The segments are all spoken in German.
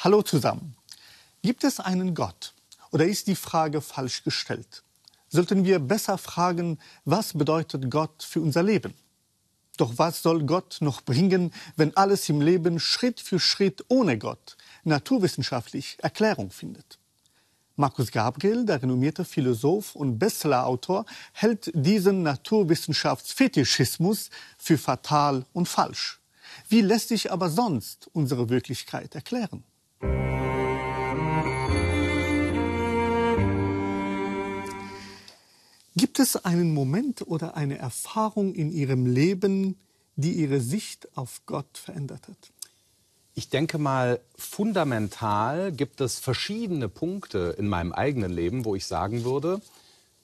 Hallo zusammen. Gibt es einen Gott? Oder ist die Frage falsch gestellt? Sollten wir besser fragen, was bedeutet Gott für unser Leben? Doch was soll Gott noch bringen, wenn alles im Leben Schritt für Schritt ohne Gott naturwissenschaftlich Erklärung findet? Markus Gabriel, der renommierte Philosoph und Bestsellerautor, hält diesen Naturwissenschaftsfetischismus für fatal und falsch. Wie lässt sich aber sonst unsere Wirklichkeit erklären? Gibt es einen Moment oder eine Erfahrung in Ihrem Leben, die Ihre Sicht auf Gott verändert hat? Ich denke mal, fundamental gibt es verschiedene Punkte in meinem eigenen Leben, wo ich sagen würde,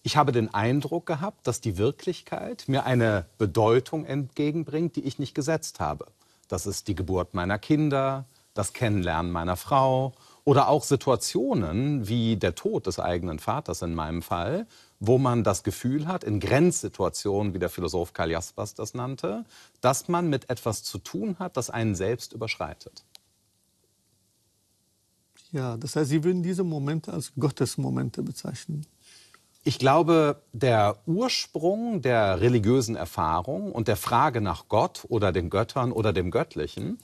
ich habe den Eindruck gehabt, dass die Wirklichkeit mir eine Bedeutung entgegenbringt, die ich nicht gesetzt habe. Das ist die Geburt meiner Kinder, das Kennenlernen meiner Frau oder auch Situationen wie der Tod des eigenen Vaters in meinem Fall, wo man das Gefühl hat, in Grenzsituationen, wie der Philosoph Karl Jaspers das nannte, dass man mit etwas zu tun hat, das einen selbst überschreitet. Ja, das heißt, Sie würden diese Momente als Gottesmomente bezeichnen. Ich glaube, der Ursprung der religiösen Erfahrung und der Frage nach Gott oder den Göttern oder dem Göttlichen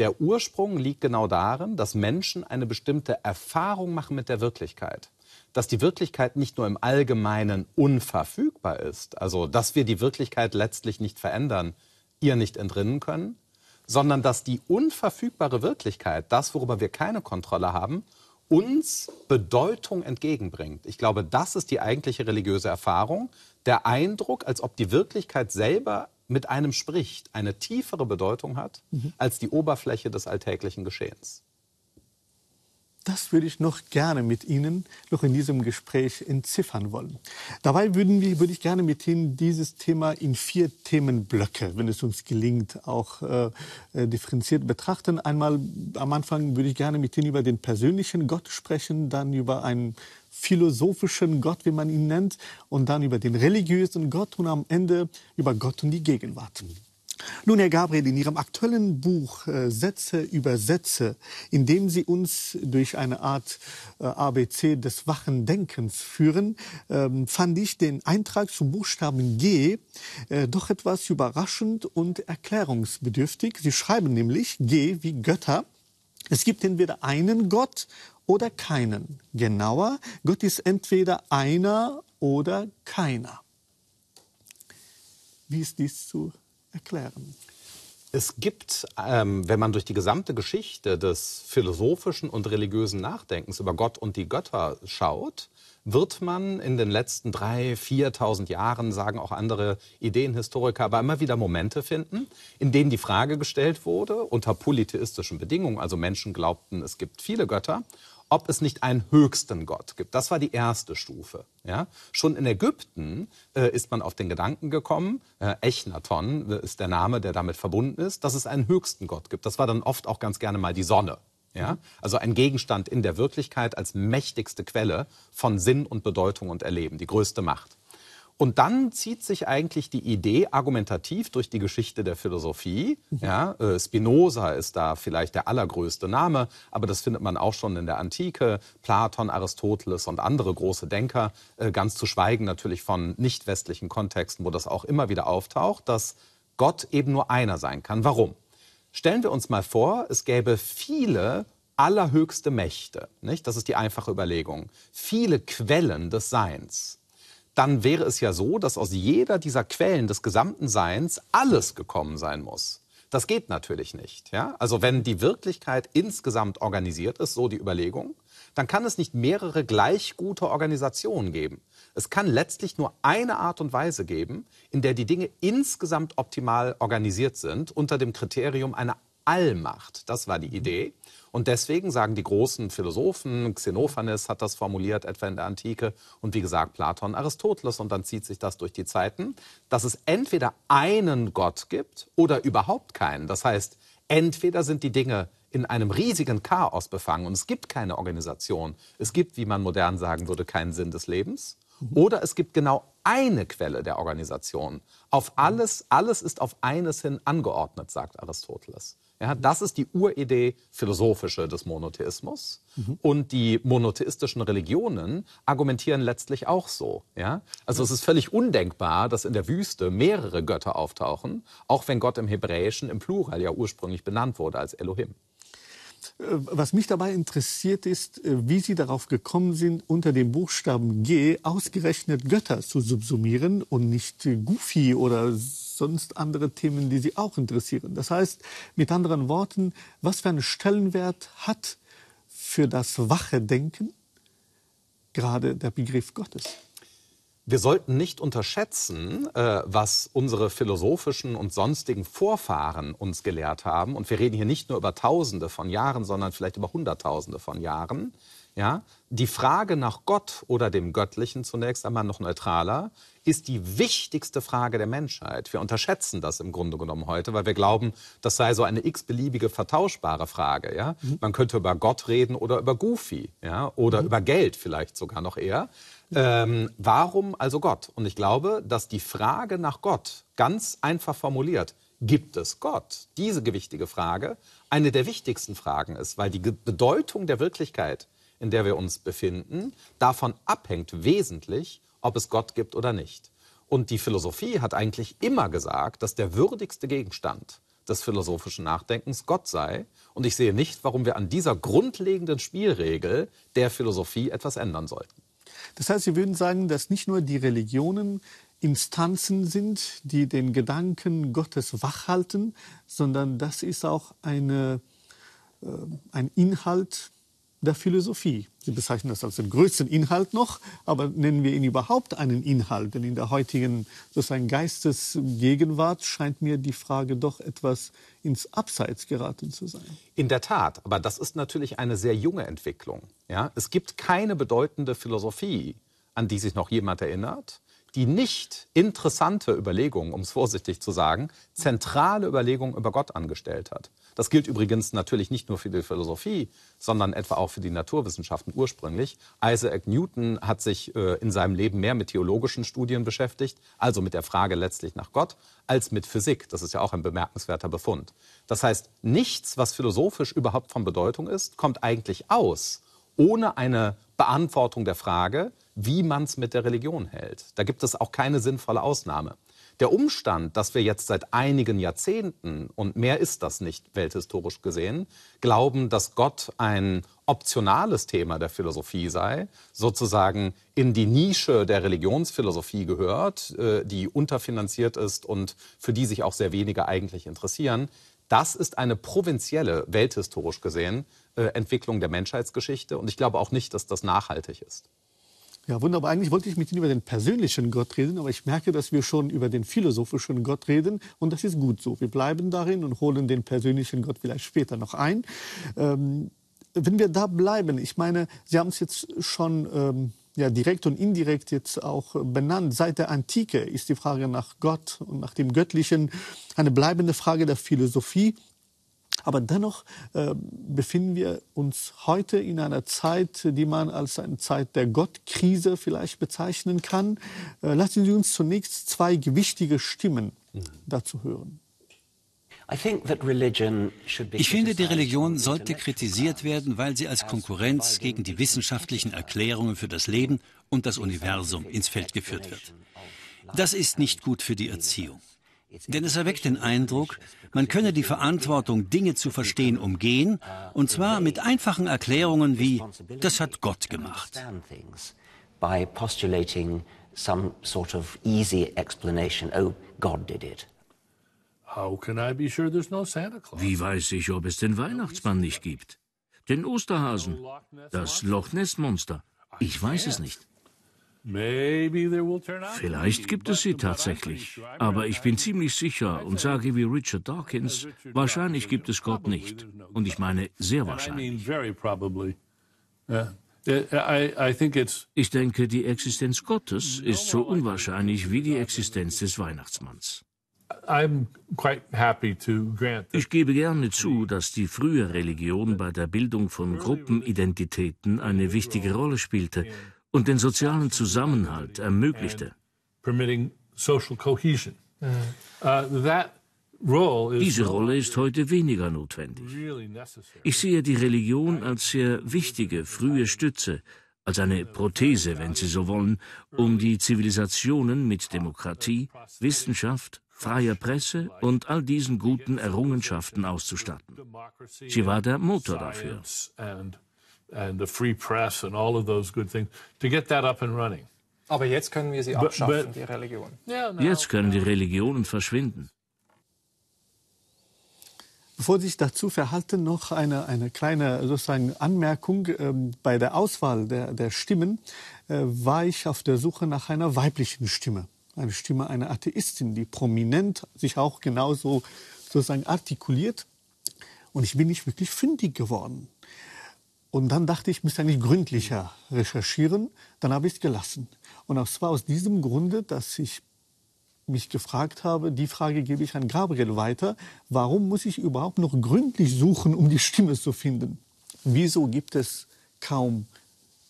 der Ursprung liegt genau darin, dass Menschen eine bestimmte Erfahrung machen mit der Wirklichkeit dass die Wirklichkeit nicht nur im Allgemeinen unverfügbar ist, also dass wir die Wirklichkeit letztlich nicht verändern, ihr nicht entrinnen können, sondern dass die unverfügbare Wirklichkeit, das, worüber wir keine Kontrolle haben, uns Bedeutung entgegenbringt. Ich glaube, das ist die eigentliche religiöse Erfahrung, der Eindruck, als ob die Wirklichkeit selber mit einem spricht, eine tiefere Bedeutung hat mhm. als die Oberfläche des alltäglichen Geschehens. Das würde ich noch gerne mit Ihnen noch in diesem Gespräch entziffern wollen. Dabei würden wir, würde ich gerne mit Ihnen dieses Thema in vier Themenblöcke, wenn es uns gelingt, auch äh, äh, differenziert betrachten. Einmal am Anfang würde ich gerne mit Ihnen über den persönlichen Gott sprechen, dann über einen philosophischen Gott, wie man ihn nennt, und dann über den religiösen Gott und am Ende über Gott und die Gegenwart. Nun, Herr Gabriel, in Ihrem aktuellen Buch äh, Sätze über Sätze, in dem Sie uns durch eine Art äh, ABC des wachen Denkens führen, ähm, fand ich den Eintrag zum Buchstaben G äh, doch etwas überraschend und erklärungsbedürftig. Sie schreiben nämlich G wie Götter. Es gibt entweder einen Gott oder keinen. Genauer, Gott ist entweder einer oder keiner. Wie ist dies zu erklären? Es gibt, ähm, wenn man durch die gesamte Geschichte des philosophischen und religiösen Nachdenkens über Gott und die Götter schaut, wird man in den letzten 3.000, 4.000 Jahren, sagen auch andere Ideenhistoriker, aber immer wieder Momente finden, in denen die Frage gestellt wurde, unter polytheistischen Bedingungen, also Menschen glaubten, es gibt viele Götter, ob es nicht einen höchsten Gott gibt. Das war die erste Stufe. Ja? Schon in Ägypten äh, ist man auf den Gedanken gekommen, äh, Echnaton äh, ist der Name, der damit verbunden ist, dass es einen höchsten Gott gibt. Das war dann oft auch ganz gerne mal die Sonne. Ja? Also ein Gegenstand in der Wirklichkeit als mächtigste Quelle von Sinn und Bedeutung und Erleben, die größte Macht. Und dann zieht sich eigentlich die Idee argumentativ durch die Geschichte der Philosophie. Mhm. Ja, äh, Spinoza ist da vielleicht der allergrößte Name, aber das findet man auch schon in der Antike. Platon, Aristoteles und andere große Denker, äh, ganz zu schweigen natürlich von nicht westlichen Kontexten, wo das auch immer wieder auftaucht, dass Gott eben nur einer sein kann. Warum? Stellen wir uns mal vor, es gäbe viele allerhöchste Mächte. Nicht? Das ist die einfache Überlegung. Viele Quellen des Seins dann wäre es ja so, dass aus jeder dieser Quellen des gesamten Seins alles gekommen sein muss. Das geht natürlich nicht. Ja? Also wenn die Wirklichkeit insgesamt organisiert ist, so die Überlegung, dann kann es nicht mehrere gleich gute Organisationen geben. Es kann letztlich nur eine Art und Weise geben, in der die Dinge insgesamt optimal organisiert sind, unter dem Kriterium einer Allmacht. Das war die mhm. Idee. Und deswegen sagen die großen Philosophen, Xenophanes hat das formuliert, etwa in der Antike, und wie gesagt Platon, Aristoteles, und dann zieht sich das durch die Zeiten, dass es entweder einen Gott gibt oder überhaupt keinen. Das heißt, entweder sind die Dinge in einem riesigen Chaos befangen und es gibt keine Organisation, es gibt, wie man modern sagen würde, keinen Sinn des Lebens, mhm. oder es gibt genau eine Quelle der Organisation. Auf mhm. alles, alles ist auf eines hin angeordnet, sagt Aristoteles. Ja, das ist die Uridee philosophische des Monotheismus. Mhm. Und die monotheistischen Religionen argumentieren letztlich auch so. Ja? Also es ist völlig undenkbar, dass in der Wüste mehrere Götter auftauchen, auch wenn Gott im Hebräischen im Plural ja ursprünglich benannt wurde als Elohim. Äh, was mich dabei interessiert ist, äh, wie Sie darauf gekommen sind, unter dem Buchstaben G ausgerechnet Götter zu subsumieren und nicht Goofy oder sonst andere Themen, die sie auch interessieren. Das heißt, mit anderen Worten, was für einen Stellenwert hat für das wache Denken gerade der Begriff Gottes? Wir sollten nicht unterschätzen, äh, was unsere philosophischen und sonstigen Vorfahren uns gelehrt haben. Und wir reden hier nicht nur über Tausende von Jahren, sondern vielleicht über Hunderttausende von Jahren ja, die Frage nach Gott oder dem Göttlichen zunächst einmal noch neutraler ist die wichtigste Frage der Menschheit. Wir unterschätzen das im Grunde genommen heute, weil wir glauben, das sei so eine x-beliebige vertauschbare Frage. Ja? Mhm. Man könnte über Gott reden oder über Goofy ja? oder mhm. über Geld vielleicht sogar noch eher. Ähm, warum also Gott? Und ich glaube, dass die Frage nach Gott ganz einfach formuliert, gibt es Gott? Diese gewichtige Frage eine der wichtigsten Fragen ist, weil die Bedeutung der Wirklichkeit in der wir uns befinden, davon abhängt wesentlich, ob es Gott gibt oder nicht. Und die Philosophie hat eigentlich immer gesagt, dass der würdigste Gegenstand des philosophischen Nachdenkens Gott sei. Und ich sehe nicht, warum wir an dieser grundlegenden Spielregel der Philosophie etwas ändern sollten. Das heißt, Sie würden sagen, dass nicht nur die Religionen Instanzen sind, die den Gedanken Gottes wachhalten, sondern das ist auch eine, äh, ein Inhalt, der Philosophie. Sie bezeichnen das als den größten Inhalt noch, aber nennen wir ihn überhaupt einen Inhalt? Denn in der heutigen sozusagen Geistesgegenwart scheint mir die Frage doch etwas ins Abseits geraten zu sein. In der Tat, aber das ist natürlich eine sehr junge Entwicklung. Ja? Es gibt keine bedeutende Philosophie, an die sich noch jemand erinnert, die nicht interessante Überlegungen, um es vorsichtig zu sagen, zentrale Überlegungen über Gott angestellt hat. Das gilt übrigens natürlich nicht nur für die Philosophie, sondern etwa auch für die Naturwissenschaften ursprünglich. Isaac Newton hat sich äh, in seinem Leben mehr mit theologischen Studien beschäftigt, also mit der Frage letztlich nach Gott, als mit Physik. Das ist ja auch ein bemerkenswerter Befund. Das heißt, nichts, was philosophisch überhaupt von Bedeutung ist, kommt eigentlich aus, ohne eine Beantwortung der Frage, wie man es mit der Religion hält. Da gibt es auch keine sinnvolle Ausnahme. Der Umstand, dass wir jetzt seit einigen Jahrzehnten, und mehr ist das nicht welthistorisch gesehen, glauben, dass Gott ein optionales Thema der Philosophie sei, sozusagen in die Nische der Religionsphilosophie gehört, äh, die unterfinanziert ist und für die sich auch sehr wenige eigentlich interessieren, das ist eine provinzielle, welthistorisch gesehen, äh, Entwicklung der Menschheitsgeschichte. Und ich glaube auch nicht, dass das nachhaltig ist. Ja, wunderbar. Eigentlich wollte ich mit Ihnen über den persönlichen Gott reden, aber ich merke, dass wir schon über den philosophischen Gott reden und das ist gut so. Wir bleiben darin und holen den persönlichen Gott vielleicht später noch ein. Ähm, wenn wir da bleiben, ich meine, Sie haben es jetzt schon ähm, ja, direkt und indirekt jetzt auch benannt. Seit der Antike ist die Frage nach Gott und nach dem Göttlichen eine bleibende Frage der Philosophie. Aber dennoch äh, befinden wir uns heute in einer Zeit, die man als eine Zeit der Gottkrise vielleicht bezeichnen kann. Äh, lassen Sie uns zunächst zwei gewichtige Stimmen dazu hören. Ich finde, die Religion sollte kritisiert werden, weil sie als Konkurrenz gegen die wissenschaftlichen Erklärungen für das Leben und das Universum ins Feld geführt wird. Das ist nicht gut für die Erziehung. Denn es erweckt den Eindruck, man könne die Verantwortung, Dinge zu verstehen, umgehen, und zwar mit einfachen Erklärungen wie, das hat Gott gemacht. Oh, wie weiß ich, ob es den Weihnachtsmann nicht gibt? Den Osterhasen? Das Loch Ness Monster? Ich weiß es nicht. Vielleicht gibt es sie tatsächlich, aber ich bin ziemlich sicher und sage wie Richard Dawkins, wahrscheinlich gibt es Gott nicht. Und ich meine sehr wahrscheinlich. Uh, uh, ich denke, die Existenz Gottes ist so unwahrscheinlich wie die Existenz des Weihnachtsmanns. Ich gebe gerne zu, dass die frühe Religion bei der Bildung von Gruppenidentitäten eine wichtige Rolle spielte und den sozialen Zusammenhalt ermöglichte. Uh, Diese Rolle ist heute weniger notwendig. Ich sehe die Religion als sehr wichtige frühe Stütze, als eine Prothese, wenn Sie so wollen, um die Zivilisationen mit Demokratie, Wissenschaft, freier Presse und all diesen guten Errungenschaften auszustatten. Sie war der Motor dafür and the free press and all of those good things to get that up and running. Aber jetzt können wir sie abschaffen, but, but, die Religion. Yeah, no, jetzt können die Religionen verschwinden. Bevor Sie sich dazu verhalten, noch eine, eine kleine sozusagen Anmerkung. Ähm, bei der Auswahl der, der Stimmen äh, war ich auf der Suche nach einer weiblichen Stimme. Eine Stimme einer Atheistin, die prominent sich auch genauso sozusagen artikuliert. Und ich bin nicht wirklich fündig geworden. Und dann dachte ich, ich müsste eigentlich gründlicher recherchieren. Dann habe ich es gelassen. Und zwar aus diesem Grunde, dass ich mich gefragt habe, die Frage gebe ich an Gabriel weiter, warum muss ich überhaupt noch gründlich suchen, um die Stimme zu finden? Wieso gibt es kaum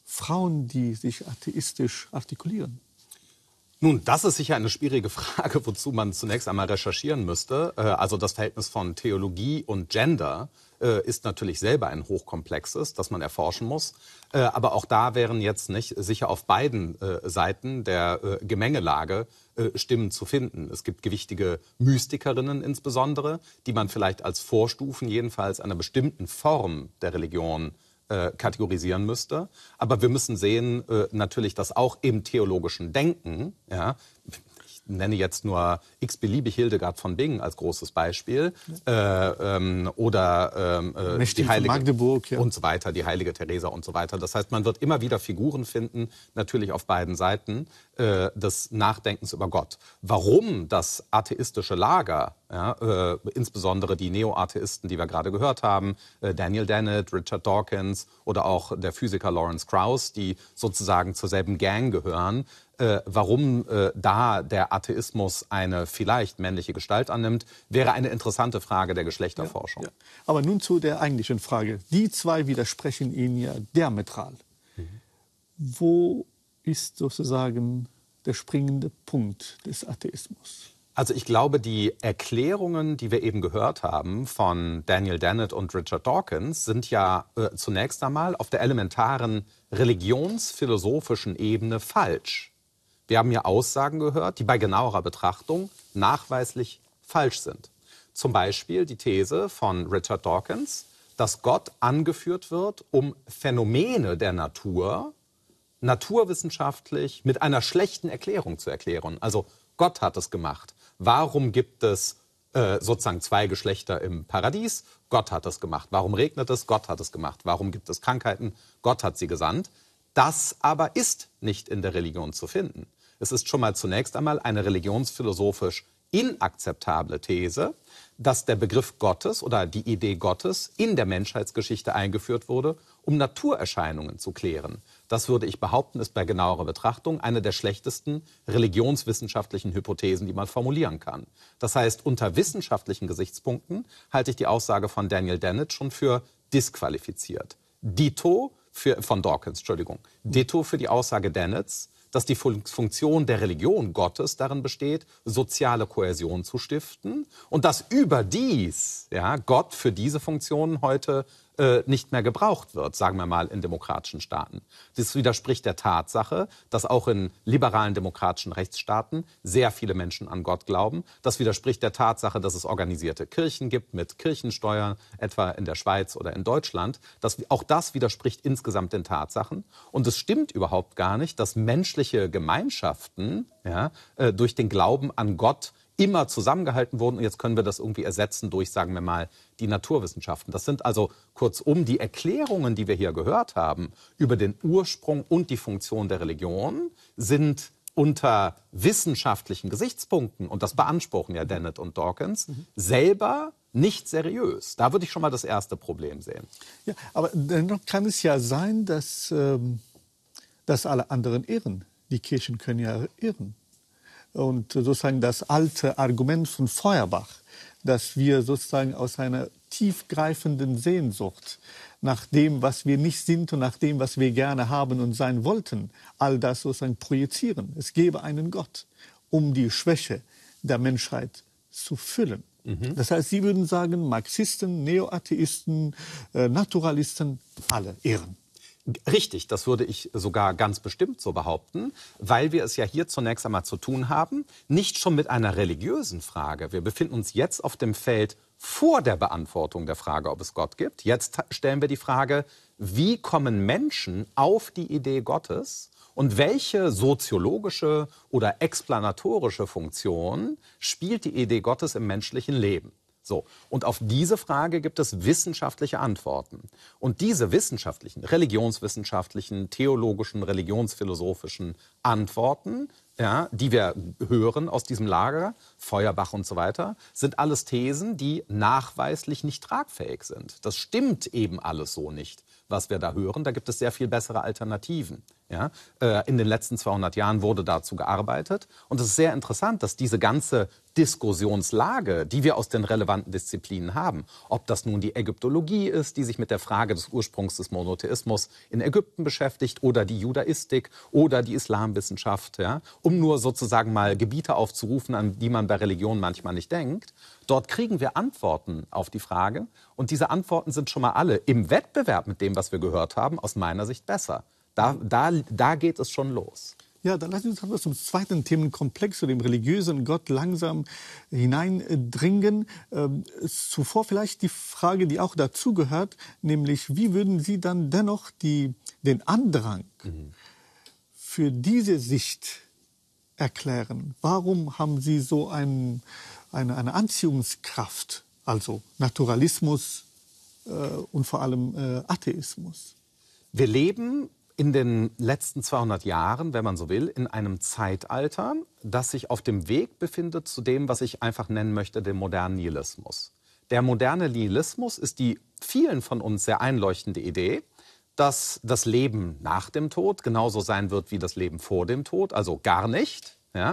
Frauen, die sich atheistisch artikulieren? Nun, das ist sicher eine schwierige Frage, wozu man zunächst einmal recherchieren müsste. Äh, also das Verhältnis von Theologie und Gender äh, ist natürlich selber ein hochkomplexes, das man erforschen muss. Äh, aber auch da wären jetzt nicht sicher auf beiden Seiten der Gemengelage Stimmen zu finden. Es gibt gewichtige Mystikerinnen insbesondere, die man vielleicht als Vorstufen jedenfalls einer bestimmten Form der Religion äh, kategorisieren müsste. Aber wir müssen sehen, äh, natürlich, dass auch im theologischen Denken, ja, nenne jetzt nur x-beliebig Hildegard von Bingen als großes Beispiel äh, ähm, oder ähm, äh, die Heilige Magdeburg ja. und so weiter, die Heilige Theresa und so weiter. Das heißt, man wird immer wieder Figuren finden, natürlich auf beiden Seiten äh, des Nachdenkens über Gott. Warum das atheistische Lager, ja, äh, insbesondere die Neo-Atheisten, die wir gerade gehört haben, äh, Daniel Dennett, Richard Dawkins oder auch der Physiker Lawrence Krauss, die sozusagen zur selben Gang gehören, äh, warum äh, da der Atheismus eine vielleicht männliche Gestalt annimmt, wäre eine interessante Frage der Geschlechterforschung. Ja, ja. Aber nun zu der eigentlichen Frage. Die zwei widersprechen Ihnen ja diametral. Mhm. Wo ist sozusagen der springende Punkt des Atheismus? Also ich glaube, die Erklärungen, die wir eben gehört haben von Daniel Dennett und Richard Dawkins, sind ja äh, zunächst einmal auf der elementaren religionsphilosophischen Ebene falsch. Wir haben hier Aussagen gehört, die bei genauerer Betrachtung nachweislich falsch sind. Zum Beispiel die These von Richard Dawkins, dass Gott angeführt wird, um Phänomene der Natur naturwissenschaftlich mit einer schlechten Erklärung zu erklären. Also Gott hat es gemacht. Warum gibt es äh, sozusagen zwei Geschlechter im Paradies? Gott hat es gemacht. Warum regnet es? Gott hat es gemacht. Warum gibt es Krankheiten? Gott hat sie gesandt. Das aber ist nicht in der Religion zu finden. Es ist schon mal zunächst einmal eine religionsphilosophisch inakzeptable These, dass der Begriff Gottes oder die Idee Gottes in der Menschheitsgeschichte eingeführt wurde, um Naturerscheinungen zu klären. Das würde ich behaupten, ist bei genauerer Betrachtung eine der schlechtesten religionswissenschaftlichen Hypothesen, die man formulieren kann. Das heißt, unter wissenschaftlichen Gesichtspunkten halte ich die Aussage von Daniel Dennett schon für disqualifiziert. Dito für, von Dawkins, Entschuldigung. Dito für die Aussage Dennetts, dass die Funktion der Religion Gottes darin besteht, soziale Kohäsion zu stiften und dass überdies ja, Gott für diese Funktionen heute äh, nicht mehr gebraucht wird, sagen wir mal, in demokratischen Staaten. Das widerspricht der Tatsache, dass auch in liberalen demokratischen Rechtsstaaten sehr viele Menschen an Gott glauben. Das widerspricht der Tatsache, dass es organisierte Kirchen gibt mit Kirchensteuern, etwa in der Schweiz oder in Deutschland. Das, auch das widerspricht insgesamt den Tatsachen. Und es stimmt überhaupt gar nicht, dass menschliche Gemeinschaften ja, äh, durch den Glauben an Gott immer zusammengehalten wurden und jetzt können wir das irgendwie ersetzen durch, sagen wir mal, die Naturwissenschaften. Das sind also kurzum die Erklärungen, die wir hier gehört haben über den Ursprung und die Funktion der Religion, sind unter wissenschaftlichen Gesichtspunkten, und das beanspruchen ja Dennett und Dawkins, mhm. selber nicht seriös. Da würde ich schon mal das erste Problem sehen. Ja, aber dennoch kann es ja sein, dass, ähm, dass alle anderen irren. Die Kirchen können ja irren und sozusagen das alte Argument von Feuerbach, dass wir sozusagen aus einer tiefgreifenden Sehnsucht nach dem, was wir nicht sind und nach dem, was wir gerne haben und sein wollten, all das sozusagen projizieren. Es gäbe einen Gott, um die Schwäche der Menschheit zu füllen. Mhm. Das heißt, Sie würden sagen, Marxisten, Neoatheisten, äh, Naturalisten, alle Ehren. Richtig, das würde ich sogar ganz bestimmt so behaupten, weil wir es ja hier zunächst einmal zu tun haben, nicht schon mit einer religiösen Frage. Wir befinden uns jetzt auf dem Feld vor der Beantwortung der Frage, ob es Gott gibt. Jetzt stellen wir die Frage, wie kommen Menschen auf die Idee Gottes und welche soziologische oder explanatorische Funktion spielt die Idee Gottes im menschlichen Leben? So. Und auf diese Frage gibt es wissenschaftliche Antworten. Und diese wissenschaftlichen, religionswissenschaftlichen, theologischen, religionsphilosophischen Antworten, ja, die wir hören aus diesem Lager, Feuerbach und so weiter, sind alles Thesen, die nachweislich nicht tragfähig sind. Das stimmt eben alles so nicht, was wir da hören. Da gibt es sehr viel bessere Alternativen. Ja? Äh, in den letzten 200 Jahren wurde dazu gearbeitet. Und es ist sehr interessant, dass diese ganze Diskussionslage, die wir aus den relevanten Disziplinen haben, ob das nun die Ägyptologie ist, die sich mit der Frage des Ursprungs des Monotheismus in Ägypten beschäftigt, oder die Judaistik oder die Islamwissenschaft, ja? um nur sozusagen mal Gebiete aufzurufen, an die man bei Religion manchmal nicht denkt, Dort kriegen wir Antworten auf die Frage. Und diese Antworten sind schon mal alle im Wettbewerb mit dem, was wir gehört haben, aus meiner Sicht besser. Da, da, da geht es schon los. Ja, dann lassen Sie uns zum zweiten Themenkomplex, zu dem religiösen Gott langsam hineindringen. Ähm, zuvor vielleicht die Frage, die auch dazugehört, nämlich wie würden Sie dann dennoch die, den Andrang mhm. für diese Sicht erklären? Warum haben Sie so ein, eine, eine Anziehungskraft, also Naturalismus äh, und vor allem äh, Atheismus? Wir leben in den letzten 200 Jahren, wenn man so will, in einem Zeitalter, das sich auf dem Weg befindet zu dem, was ich einfach nennen möchte, dem modernen Nihilismus. Der moderne Nihilismus ist die vielen von uns sehr einleuchtende Idee, dass das Leben nach dem Tod genauso sein wird wie das Leben vor dem Tod, also gar nicht. Ja?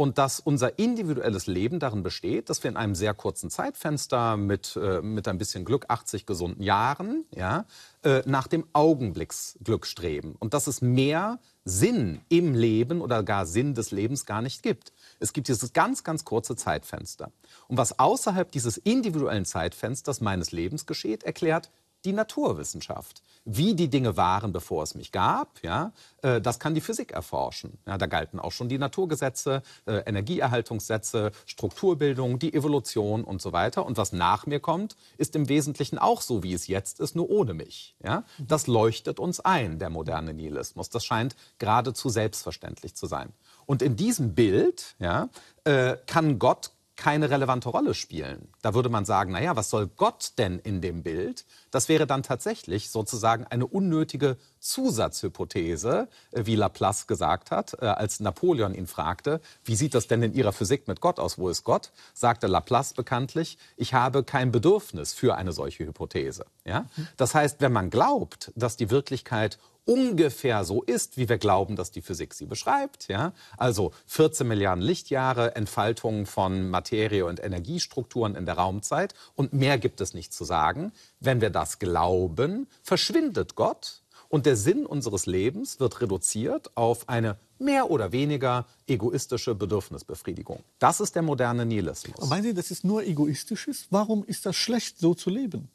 und dass unser individuelles Leben darin besteht, dass wir in einem sehr kurzen Zeitfenster mit, äh, mit ein bisschen Glück, 80 gesunden Jahren, ja, äh, nach dem Augenblicksglück streben. Und dass es mehr Sinn im Leben oder gar Sinn des Lebens gar nicht gibt. Es gibt dieses ganz, ganz kurze Zeitfenster. Und was außerhalb dieses individuellen Zeitfensters meines Lebens geschieht, erklärt die Naturwissenschaft. Wie die Dinge waren, bevor es mich gab, ja, äh, das kann die Physik erforschen. Ja, da galten auch schon die Naturgesetze, äh, Energieerhaltungssätze, Strukturbildung, die Evolution und so weiter. Und was nach mir kommt, ist im Wesentlichen auch so, wie es jetzt ist, nur ohne mich. Ja, das leuchtet uns ein, der moderne Nihilismus. Das scheint geradezu selbstverständlich zu sein. Und in diesem Bild ja, äh, kann Gott keine relevante Rolle spielen. Da würde man sagen, naja, was soll Gott denn in dem Bild? Das wäre dann tatsächlich sozusagen eine unnötige Zusatzhypothese, äh, wie Laplace gesagt hat, äh, als Napoleon ihn fragte, wie sieht das denn in Ihrer Physik mit Gott aus, wo ist Gott? sagte Laplace bekanntlich, ich habe kein Bedürfnis für eine solche Hypothese. Ja? Das heißt, wenn man glaubt, dass die Wirklichkeit ungefähr so ist, wie wir glauben, dass die Physik sie beschreibt. Ja? Also 14 Milliarden Lichtjahre, Entfaltung von Materie- und Energiestrukturen in der Raumzeit und mehr gibt es nicht zu sagen. Wenn wir das glauben, verschwindet Gott und der Sinn unseres Lebens wird reduziert auf eine mehr oder weniger egoistische Bedürfnisbefriedigung. Das ist der moderne Nihilismus. meinen Sie, das ist nur egoistisch? Warum ist das schlecht, so zu leben?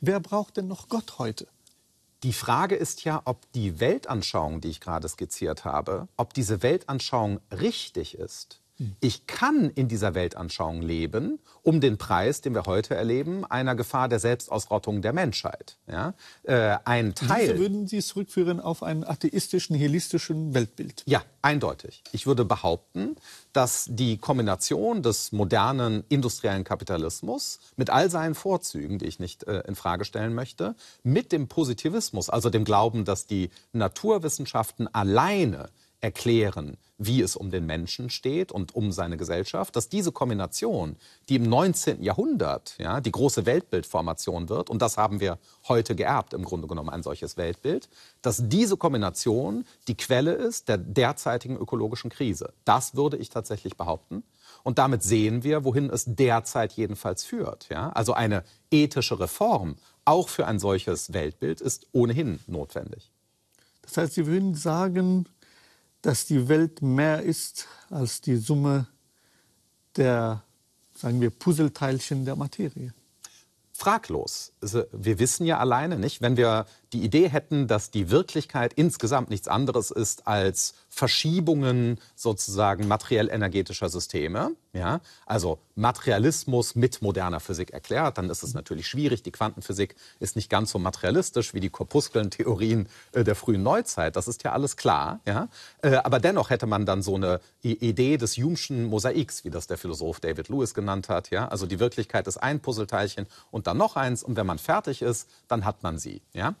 Wer braucht denn noch Gott heute? Die Frage ist ja, ob die Weltanschauung, die ich gerade skizziert habe, ob diese Weltanschauung richtig ist. Ich kann in dieser Weltanschauung leben, um den Preis, den wir heute erleben, einer Gefahr der Selbstausrottung der Menschheit. Ja? Äh, ein Teil. Diese würden Sie es zurückführen auf einen atheistischen, nihilistischen Weltbild? Ja, eindeutig. Ich würde behaupten, dass die Kombination des modernen industriellen Kapitalismus mit all seinen Vorzügen, die ich nicht äh, in Frage stellen möchte, mit dem Positivismus, also dem Glauben, dass die Naturwissenschaften alleine erklären, wie es um den Menschen steht und um seine Gesellschaft, dass diese Kombination, die im 19. Jahrhundert ja, die große Weltbildformation wird, und das haben wir heute geerbt, im Grunde genommen ein solches Weltbild, dass diese Kombination die Quelle ist der derzeitigen ökologischen Krise. Das würde ich tatsächlich behaupten. Und damit sehen wir, wohin es derzeit jedenfalls führt. Ja? Also eine ethische Reform, auch für ein solches Weltbild, ist ohnehin notwendig. Das heißt, Sie würden sagen, dass die Welt mehr ist als die Summe der, sagen wir, Puzzleteilchen der Materie. Fraglos. Also wir wissen ja alleine nicht, wenn wir die Idee hätten, dass die Wirklichkeit insgesamt nichts anderes ist als Verschiebungen sozusagen materiell-energetischer Systeme. Ja? Also Materialismus mit moderner Physik erklärt, dann ist es natürlich schwierig. Die Quantenphysik ist nicht ganz so materialistisch wie die Korpuskeln-Theorien äh, der frühen Neuzeit. Das ist ja alles klar. Ja? Äh, aber dennoch hätte man dann so eine Idee des Hume'schen Mosaiks, wie das der Philosoph David Lewis genannt hat. Ja? Also die Wirklichkeit ist ein Puzzleteilchen und dann noch eins. Und wenn man fertig ist, dann hat man sie. Ja?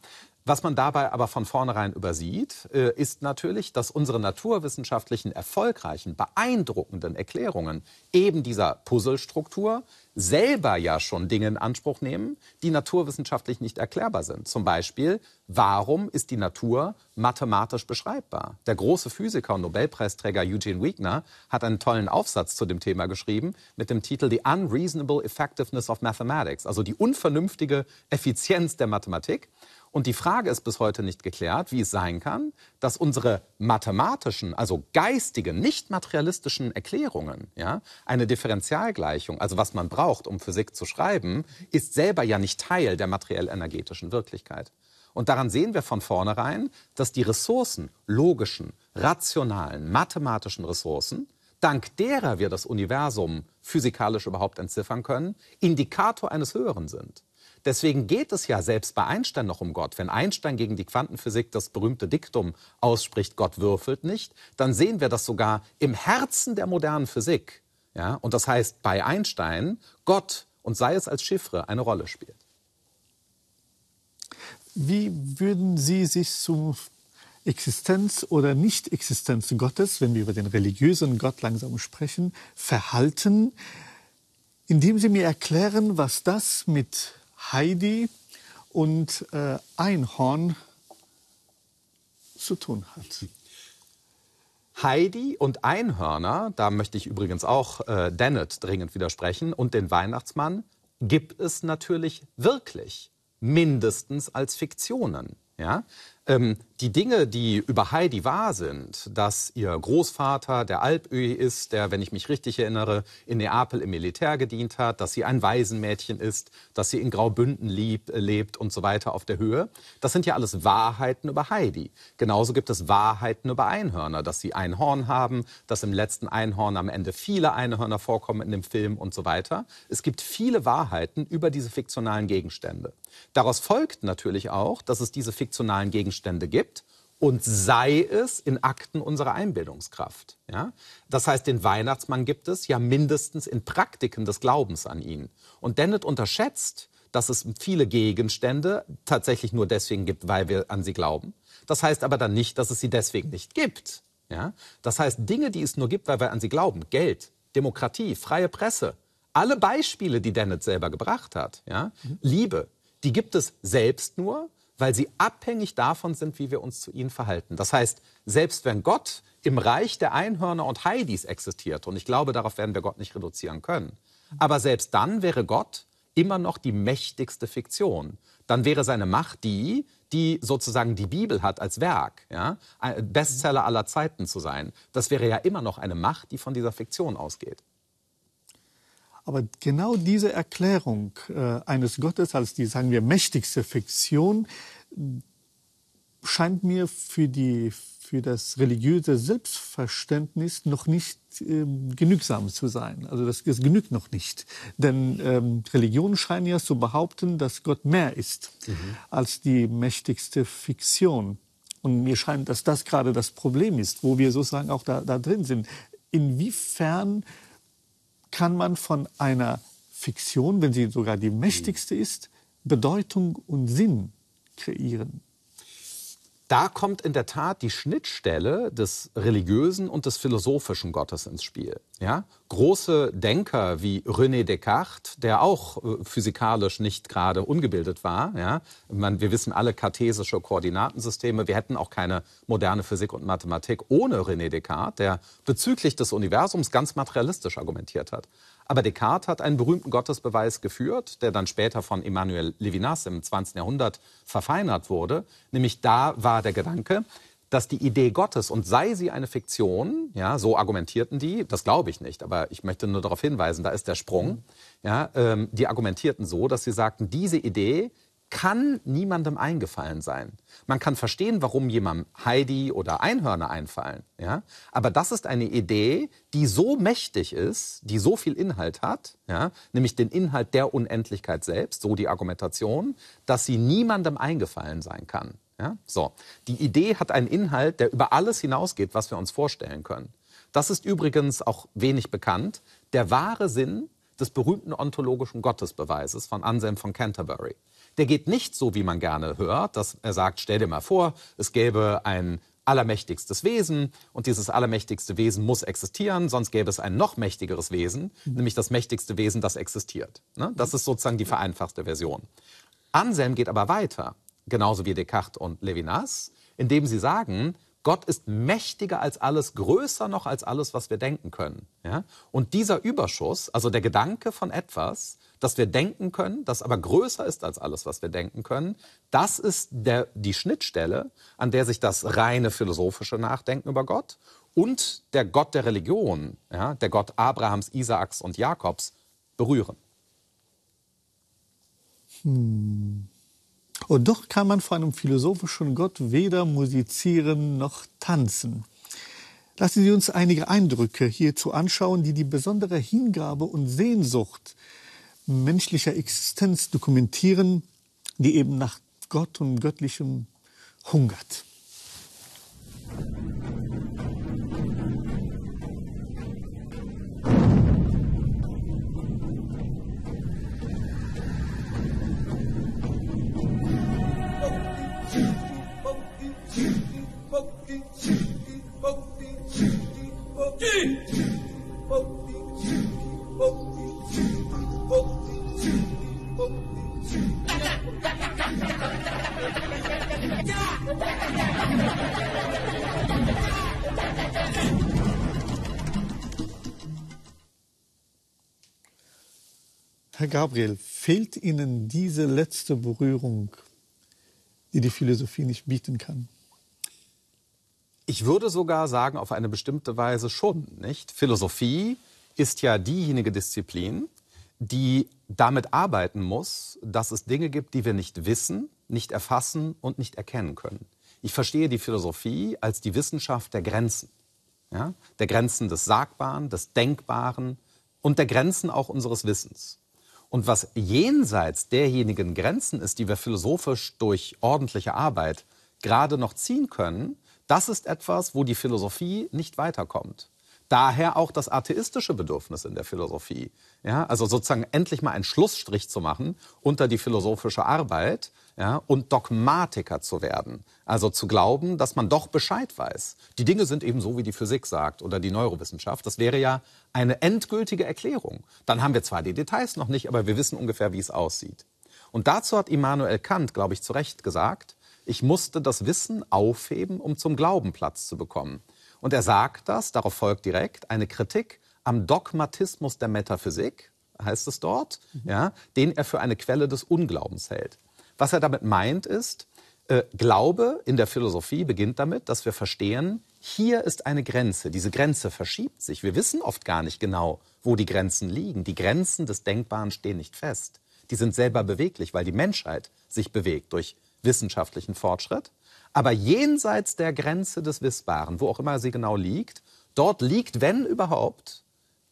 Was man dabei aber von vornherein übersieht, äh, ist natürlich, dass unsere naturwissenschaftlichen erfolgreichen, beeindruckenden Erklärungen eben dieser Puzzlestruktur selber ja schon Dinge in Anspruch nehmen, die naturwissenschaftlich nicht erklärbar sind. Zum Beispiel, warum ist die Natur mathematisch beschreibbar? Der große Physiker und Nobelpreisträger Eugene Wigner hat einen tollen Aufsatz zu dem Thema geschrieben mit dem Titel The Unreasonable Effectiveness of Mathematics, also die unvernünftige Effizienz der Mathematik. Und die Frage ist bis heute nicht geklärt, wie es sein kann, dass unsere mathematischen, also geistigen, nicht materialistischen Erklärungen, ja, eine Differentialgleichung, also was man braucht, um Physik zu schreiben, ist selber ja nicht Teil der materiell-energetischen Wirklichkeit. Und daran sehen wir von vornherein, dass die Ressourcen, logischen, rationalen, mathematischen Ressourcen, dank derer wir das Universum physikalisch überhaupt entziffern können, Indikator eines Höheren sind. Deswegen geht es ja selbst bei Einstein noch um Gott. Wenn Einstein gegen die Quantenphysik das berühmte Diktum ausspricht, Gott würfelt nicht, dann sehen wir das sogar im Herzen der modernen Physik. Ja? Und das heißt bei Einstein, Gott und sei es als Chiffre eine Rolle spielt. Wie würden Sie sich zum Existenz oder Nicht-Existenz Gottes, wenn wir über den religiösen Gott langsam sprechen, verhalten, indem Sie mir erklären, was das mit Heidi und äh, Einhorn zu tun hat. Heidi und Einhörner, da möchte ich übrigens auch äh, Dennett dringend widersprechen, und den Weihnachtsmann gibt es natürlich wirklich, mindestens als Fiktionen. Ja? Ähm, die Dinge, die über Heidi wahr sind, dass ihr Großvater der Alpöhi ist, der, wenn ich mich richtig erinnere, in Neapel im Militär gedient hat, dass sie ein Waisenmädchen ist, dass sie in Graubünden lieb, äh, lebt und so weiter auf der Höhe, das sind ja alles Wahrheiten über Heidi. Genauso gibt es Wahrheiten über Einhörner, dass sie ein Horn haben, dass im letzten Einhorn am Ende viele Einhörner vorkommen in dem Film und so weiter. Es gibt viele Wahrheiten über diese fiktionalen Gegenstände. Daraus folgt natürlich auch, dass es diese fiktionalen Gegenstände Zustände gibt und sei es in Akten unserer Einbildungskraft. Ja? Das heißt, den Weihnachtsmann gibt es ja mindestens in Praktiken des Glaubens an ihn. Und Dennett unterschätzt, dass es viele Gegenstände tatsächlich nur deswegen gibt, weil wir an sie glauben. Das heißt aber dann nicht, dass es sie deswegen nicht gibt. Ja? Das heißt, Dinge, die es nur gibt, weil wir an sie glauben, Geld, Demokratie, freie Presse, alle Beispiele, die Dennett selber gebracht hat, ja? Mhm. Liebe, die gibt es selbst nur, weil sie abhängig davon sind, wie wir uns zu ihnen verhalten. Das heißt, selbst wenn Gott im Reich der Einhörner und Heidis existiert, und ich glaube, darauf werden wir Gott nicht reduzieren können, aber selbst dann wäre Gott immer noch die mächtigste Fiktion. Dann wäre seine Macht die, die sozusagen die Bibel hat als Werk, ja? Bestseller aller Zeiten zu sein. Das wäre ja immer noch eine Macht, die von dieser Fiktion ausgeht. Aber genau diese Erklärung äh, eines Gottes als die, sagen wir, mächtigste Fiktion scheint mir für die für das religiöse Selbstverständnis noch nicht äh, genügsam zu sein. Also das, das genügt noch nicht. Denn ähm, Religionen scheinen ja zu behaupten, dass Gott mehr ist mhm. als die mächtigste Fiktion. Und mir scheint, dass das gerade das Problem ist, wo wir sozusagen auch da, da drin sind. Inwiefern kann man von einer Fiktion, wenn sie sogar die mächtigste mhm. ist, Bedeutung und Sinn kreieren da kommt in der Tat die Schnittstelle des religiösen und des philosophischen Gottes ins Spiel. Ja? Große Denker wie René Descartes, der auch äh, physikalisch nicht gerade ungebildet war. Ja? Man, wir wissen alle kartesische Koordinatensysteme. Wir hätten auch keine moderne Physik und Mathematik ohne René Descartes, der bezüglich des Universums ganz materialistisch argumentiert hat. Aber Descartes hat einen berühmten Gottesbeweis geführt, der dann später von Emmanuel Levinas im 20. Jahrhundert verfeinert wurde. Nämlich da war der Gedanke, dass die Idee Gottes und sei sie eine Fiktion, ja, so argumentierten die, das glaube ich nicht, aber ich möchte nur darauf hinweisen, da ist der Sprung, mhm. ja, ähm, die argumentierten so, dass sie sagten, diese Idee kann niemandem eingefallen sein. Man kann verstehen, warum jemandem Heidi oder Einhörner einfallen. Ja? Aber das ist eine Idee, die so mächtig ist, die so viel Inhalt hat, ja? nämlich den Inhalt der Unendlichkeit selbst, so die Argumentation, dass sie niemandem eingefallen sein kann. Ja? So. Die Idee hat einen Inhalt, der über alles hinausgeht, was wir uns vorstellen können. Das ist übrigens auch wenig bekannt. Der wahre Sinn des berühmten ontologischen Gottesbeweises von Anselm von Canterbury. Der geht nicht so, wie man gerne hört, dass er sagt, stell dir mal vor, es gäbe ein allermächtigstes Wesen und dieses allermächtigste Wesen muss existieren, sonst gäbe es ein noch mächtigeres Wesen, mhm. nämlich das mächtigste Wesen, das existiert. Ne? Mhm. Das ist sozusagen die vereinfachte Version. Anselm geht aber weiter, genauso wie Descartes und Levinas, indem sie sagen, Gott ist mächtiger als alles, größer noch als alles, was wir denken können. Ja? Und dieser Überschuss, also der Gedanke von etwas, das wir denken können, das aber größer ist als alles, was wir denken können, das ist der, die Schnittstelle, an der sich das reine philosophische Nachdenken über Gott und der Gott der Religion, ja, der Gott Abrahams, Isaaks und Jakobs berühren. Hmm. Und doch kann man vor einem philosophischen Gott weder musizieren noch tanzen. Lassen Sie uns einige Eindrücke hierzu anschauen, die die besondere Hingabe und Sehnsucht menschlicher Existenz dokumentieren, die eben nach Gott und Göttlichem hungert. Herr Gabriel, fehlt Ihnen diese letzte Berührung, die die Philosophie nicht bieten kann? Ich würde sogar sagen, auf eine bestimmte Weise schon, nicht? Philosophie ist ja diejenige Disziplin, die damit arbeiten muss, dass es Dinge gibt, die wir nicht wissen, nicht erfassen und nicht erkennen können. Ich verstehe die Philosophie als die Wissenschaft der Grenzen. Ja? Der Grenzen des Sagbaren, des Denkbaren und der Grenzen auch unseres Wissens. Und was jenseits derjenigen Grenzen ist, die wir philosophisch durch ordentliche Arbeit gerade noch ziehen können, das ist etwas, wo die Philosophie nicht weiterkommt. Daher auch das atheistische Bedürfnis in der Philosophie. Ja, also sozusagen endlich mal einen Schlussstrich zu machen unter die philosophische Arbeit ja, und Dogmatiker zu werden. Also zu glauben, dass man doch Bescheid weiß. Die Dinge sind eben so, wie die Physik sagt oder die Neurowissenschaft. Das wäre ja eine endgültige Erklärung. Dann haben wir zwar die Details noch nicht, aber wir wissen ungefähr, wie es aussieht. Und dazu hat Immanuel Kant, glaube ich, zu Recht gesagt, ich musste das Wissen aufheben, um zum Glauben Platz zu bekommen. Und er sagt das, darauf folgt direkt eine Kritik am Dogmatismus der Metaphysik, heißt es dort, mhm. ja, den er für eine Quelle des Unglaubens hält. Was er damit meint ist, äh, Glaube in der Philosophie beginnt damit, dass wir verstehen, hier ist eine Grenze. Diese Grenze verschiebt sich. Wir wissen oft gar nicht genau, wo die Grenzen liegen. Die Grenzen des Denkbaren stehen nicht fest. Die sind selber beweglich, weil die Menschheit sich bewegt durch wissenschaftlichen Fortschritt. Aber jenseits der Grenze des Wissbaren, wo auch immer sie genau liegt, dort liegt, wenn überhaupt,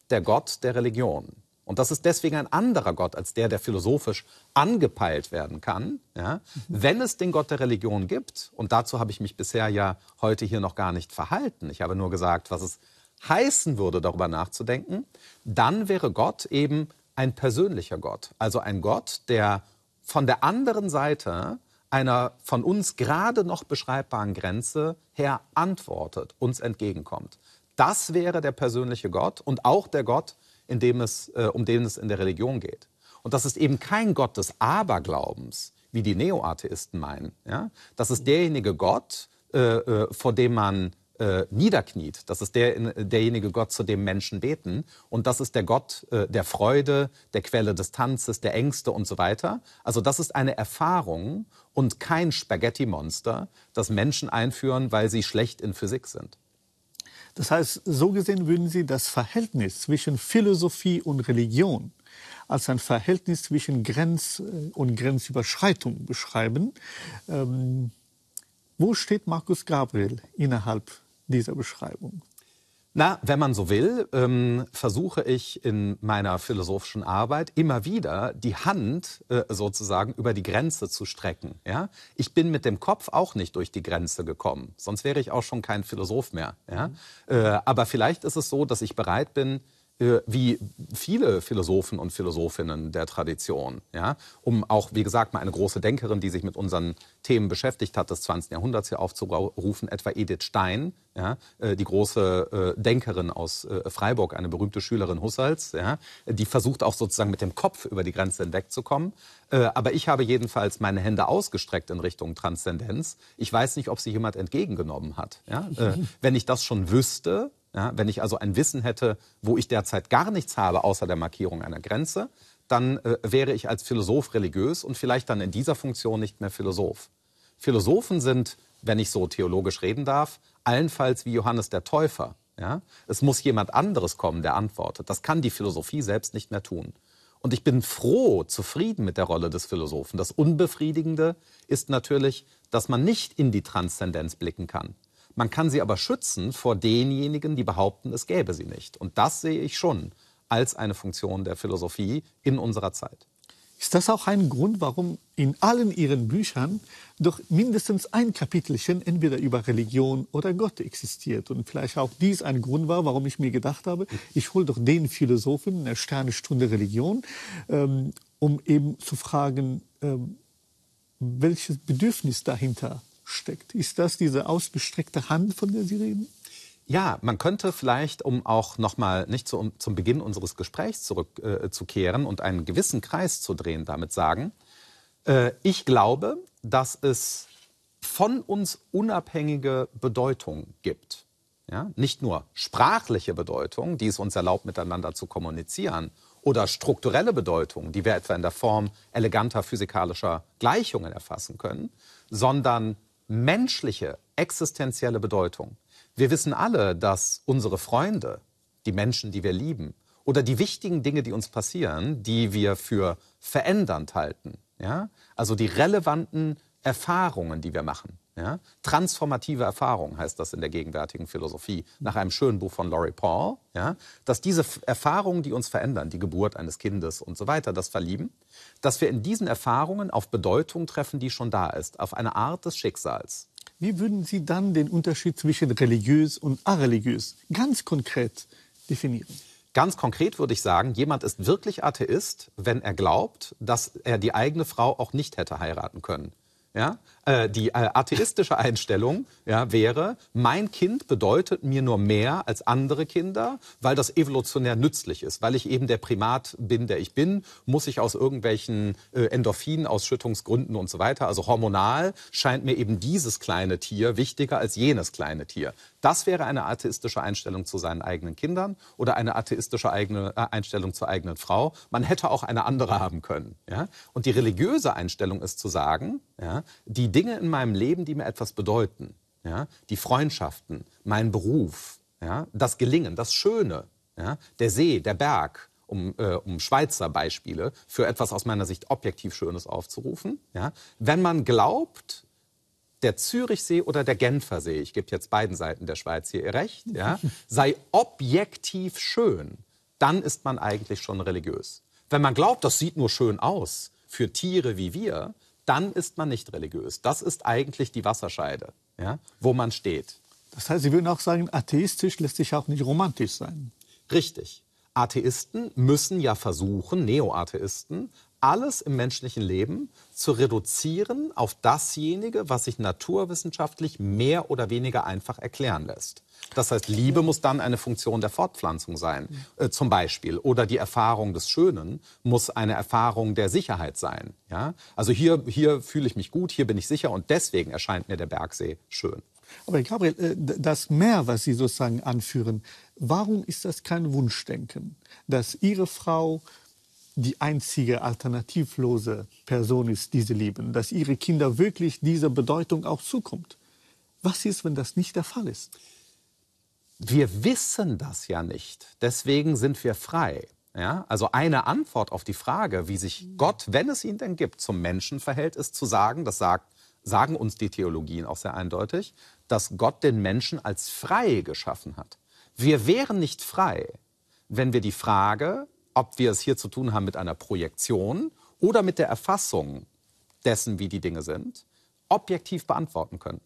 der Gott der Religion. Und das ist deswegen ein anderer Gott als der, der philosophisch angepeilt werden kann. Ja? Mhm. Wenn es den Gott der Religion gibt, und dazu habe ich mich bisher ja heute hier noch gar nicht verhalten, ich habe nur gesagt, was es heißen würde, darüber nachzudenken, dann wäre Gott eben ein persönlicher Gott. Also ein Gott, der von der anderen Seite einer von uns gerade noch beschreibbaren Grenze her antwortet, uns entgegenkommt. Das wäre der persönliche Gott und auch der Gott, in dem es, äh, um den es in der Religion geht. Und das ist eben kein Gott des Aberglaubens, wie die Neo-Atheisten meinen. Ja? Das ist derjenige Gott, äh, äh, vor dem man äh, niederkniet. Das ist der, derjenige Gott, zu dem Menschen beten. Und das ist der Gott äh, der Freude, der Quelle des Tanzes, der Ängste und so weiter. Also das ist eine Erfahrung und kein Spaghetti-Monster, das Menschen einführen, weil sie schlecht in Physik sind. Das heißt, so gesehen würden Sie das Verhältnis zwischen Philosophie und Religion als ein Verhältnis zwischen Grenz äh, und Grenzüberschreitung beschreiben. Ähm, wo steht Markus Gabriel innerhalb dieser Beschreibung? Na, wenn man so will, ähm, versuche ich in meiner philosophischen Arbeit immer wieder die Hand äh, sozusagen über die Grenze zu strecken. Ja? Ich bin mit dem Kopf auch nicht durch die Grenze gekommen, sonst wäre ich auch schon kein Philosoph mehr. Ja? Mhm. Äh, aber vielleicht ist es so, dass ich bereit bin, äh, wie viele Philosophen und Philosophinnen der Tradition, ja, um auch, wie gesagt, mal eine große Denkerin, die sich mit unseren Themen beschäftigt hat, des 20. Jahrhunderts hier aufzurufen, etwa Edith Stein, ja, äh, die große äh, Denkerin aus Freiburg, eine berühmte Schülerin Husserls, ja, die versucht auch sozusagen mit dem Kopf über die Grenze hinwegzukommen. Aber ich habe jedenfalls meine Hände ausgestreckt in Richtung Transzendenz. Ich weiß nicht, ob sie jemand entgegengenommen hat. Ja. Wenn ich das schon wüsste, ja, wenn ich also ein Wissen hätte, wo ich derzeit gar nichts habe, außer der Markierung einer Grenze, dann äh, wäre ich als Philosoph religiös und vielleicht dann in dieser Funktion nicht mehr Philosoph. Philosophen sind, wenn ich so theologisch reden darf, allenfalls wie Johannes der Täufer. Ja? Es muss jemand anderes kommen, der antwortet. Das kann die Philosophie selbst nicht mehr tun. Und ich bin froh, zufrieden mit der Rolle des Philosophen. Das Unbefriedigende ist natürlich, dass man nicht in die Transzendenz blicken kann. Man kann sie aber schützen vor denjenigen, die behaupten, es gäbe sie nicht. Und das sehe ich schon als eine Funktion der Philosophie in unserer Zeit. Ist das auch ein Grund, warum in allen Ihren Büchern doch mindestens ein Kapitelchen entweder über Religion oder Gott existiert? Und vielleicht auch dies ein Grund war, warum ich mir gedacht habe, ich hole doch den Philosophen in der Sternestunde Religion, ähm, um eben zu fragen, ähm, welches Bedürfnis dahinter steckt. Ist das diese ausgestreckte Hand, von der Sie reden? Ja, man könnte vielleicht, um auch nochmal nicht zu, um, zum Beginn unseres Gesprächs zurückzukehren äh, und einen gewissen Kreis zu drehen, damit sagen, äh, ich glaube, dass es von uns unabhängige Bedeutung gibt. Ja? Nicht nur sprachliche Bedeutung, die es uns erlaubt, miteinander zu kommunizieren, oder strukturelle Bedeutung, die wir etwa in der Form eleganter physikalischer Gleichungen erfassen können, sondern menschliche, existenzielle Bedeutung. Wir wissen alle, dass unsere Freunde, die Menschen, die wir lieben, oder die wichtigen Dinge, die uns passieren, die wir für verändernd halten, ja? also die relevanten Erfahrungen, die wir machen, ja? Transformative Erfahrung heißt das in der gegenwärtigen Philosophie, nach einem schönen Buch von Laurie Paul, ja? dass diese Erfahrungen, die uns verändern, die Geburt eines Kindes und so weiter, das Verlieben, dass wir in diesen Erfahrungen auf Bedeutung treffen, die schon da ist, auf eine Art des Schicksals. Wie würden Sie dann den Unterschied zwischen religiös und areligiös ganz konkret definieren? Ganz konkret würde ich sagen, jemand ist wirklich Atheist, wenn er glaubt, dass er die eigene Frau auch nicht hätte heiraten können. Ja? Äh, die äh, atheistische Einstellung ja, wäre, mein Kind bedeutet mir nur mehr als andere Kinder, weil das evolutionär nützlich ist, weil ich eben der Primat bin, der ich bin, muss ich aus irgendwelchen äh, Endorphinausschüttungsgründen und so weiter, also hormonal, scheint mir eben dieses kleine Tier wichtiger als jenes kleine Tier. Das wäre eine atheistische Einstellung zu seinen eigenen Kindern oder eine atheistische eigene, äh, Einstellung zur eigenen Frau. Man hätte auch eine andere haben können. Ja? Und die religiöse Einstellung ist zu sagen, ja, die Dinge in meinem Leben, die mir etwas bedeuten, ja, die Freundschaften, mein Beruf, ja, das Gelingen, das Schöne, ja, der See, der Berg, um, äh, um Schweizer Beispiele für etwas aus meiner Sicht objektiv Schönes aufzurufen, ja, wenn man glaubt, der Zürichsee oder der Genfersee, ich gebe jetzt beiden Seiten der Schweiz hier ihr recht, ja, sei objektiv schön, dann ist man eigentlich schon religiös. Wenn man glaubt, das sieht nur schön aus für Tiere wie wir, dann ist man nicht religiös. Das ist eigentlich die Wasserscheide, ja, wo man steht. Das heißt, Sie würden auch sagen, atheistisch lässt sich auch nicht romantisch sein. Richtig. Atheisten müssen ja versuchen, Neo-Atheisten alles im menschlichen Leben zu reduzieren auf dasjenige, was sich naturwissenschaftlich mehr oder weniger einfach erklären lässt. Das heißt, Liebe muss dann eine Funktion der Fortpflanzung sein, äh, zum Beispiel. Oder die Erfahrung des Schönen muss eine Erfahrung der Sicherheit sein. Ja? Also hier, hier fühle ich mich gut, hier bin ich sicher und deswegen erscheint mir der Bergsee schön. Aber Gabriel, äh, das Meer, was Sie sozusagen anführen, warum ist das kein Wunschdenken, dass Ihre Frau die einzige alternativlose Person ist, die sie lieben, dass ihre Kinder wirklich dieser Bedeutung auch zukommt. Was ist, wenn das nicht der Fall ist? Wir wissen das ja nicht. Deswegen sind wir frei. Ja? Also eine Antwort auf die Frage, wie sich Gott, wenn es ihn denn gibt, zum Menschen verhält, ist zu sagen, das sagt, sagen uns die Theologien auch sehr eindeutig, dass Gott den Menschen als frei geschaffen hat. Wir wären nicht frei, wenn wir die Frage, ob wir es hier zu tun haben mit einer Projektion oder mit der Erfassung dessen, wie die Dinge sind, objektiv beantworten können.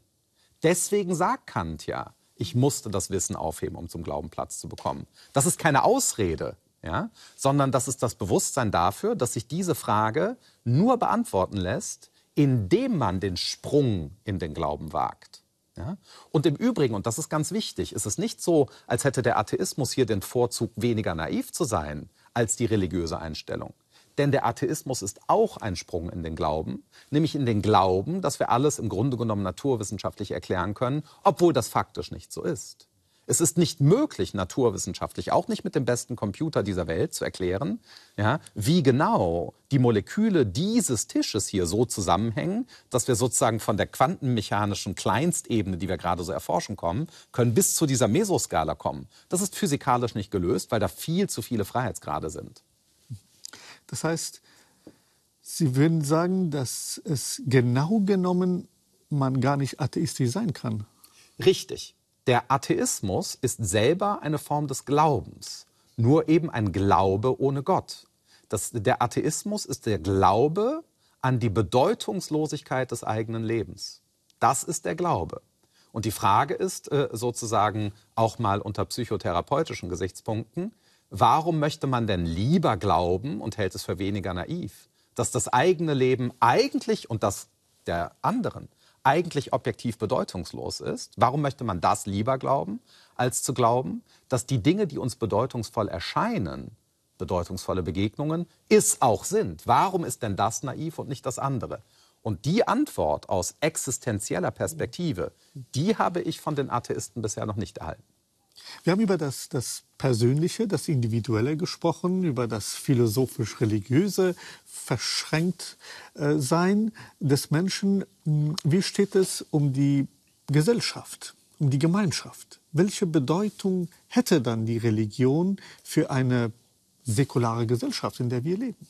Deswegen sagt Kant ja, ich musste das Wissen aufheben, um zum Glauben Platz zu bekommen. Das ist keine Ausrede, ja, sondern das ist das Bewusstsein dafür, dass sich diese Frage nur beantworten lässt, indem man den Sprung in den Glauben wagt. Ja? Und im Übrigen, und das ist ganz wichtig, ist es nicht so, als hätte der Atheismus hier den Vorzug, weniger naiv zu sein, als die religiöse Einstellung. Denn der Atheismus ist auch ein Sprung in den Glauben, nämlich in den Glauben, dass wir alles im Grunde genommen naturwissenschaftlich erklären können, obwohl das faktisch nicht so ist. Es ist nicht möglich, naturwissenschaftlich, auch nicht mit dem besten Computer dieser Welt zu erklären, ja, wie genau die Moleküle dieses Tisches hier so zusammenhängen, dass wir sozusagen von der quantenmechanischen Kleinstebene, die wir gerade so erforschen kommen, können bis zu dieser Mesoskala kommen. Das ist physikalisch nicht gelöst, weil da viel zu viele Freiheitsgrade sind. Das heißt, Sie würden sagen, dass es genau genommen man gar nicht atheistisch sein kann. Richtig. Der Atheismus ist selber eine Form des Glaubens, nur eben ein Glaube ohne Gott. Das, der Atheismus ist der Glaube an die Bedeutungslosigkeit des eigenen Lebens. Das ist der Glaube. Und die Frage ist äh, sozusagen auch mal unter psychotherapeutischen Gesichtspunkten, warum möchte man denn lieber glauben und hält es für weniger naiv, dass das eigene Leben eigentlich und das der anderen eigentlich objektiv bedeutungslos ist. Warum möchte man das lieber glauben, als zu glauben, dass die Dinge, die uns bedeutungsvoll erscheinen, bedeutungsvolle Begegnungen, ist auch sind? Warum ist denn das naiv und nicht das andere? Und die Antwort aus existenzieller Perspektive, die habe ich von den Atheisten bisher noch nicht erhalten. Wir haben über das, das Persönliche, das Individuelle gesprochen, über das philosophisch-religiöse verschränkt äh, Sein des Menschen. Hm, wie steht es um die Gesellschaft, um die Gemeinschaft? Welche Bedeutung hätte dann die Religion für eine säkulare Gesellschaft, in der wir leben?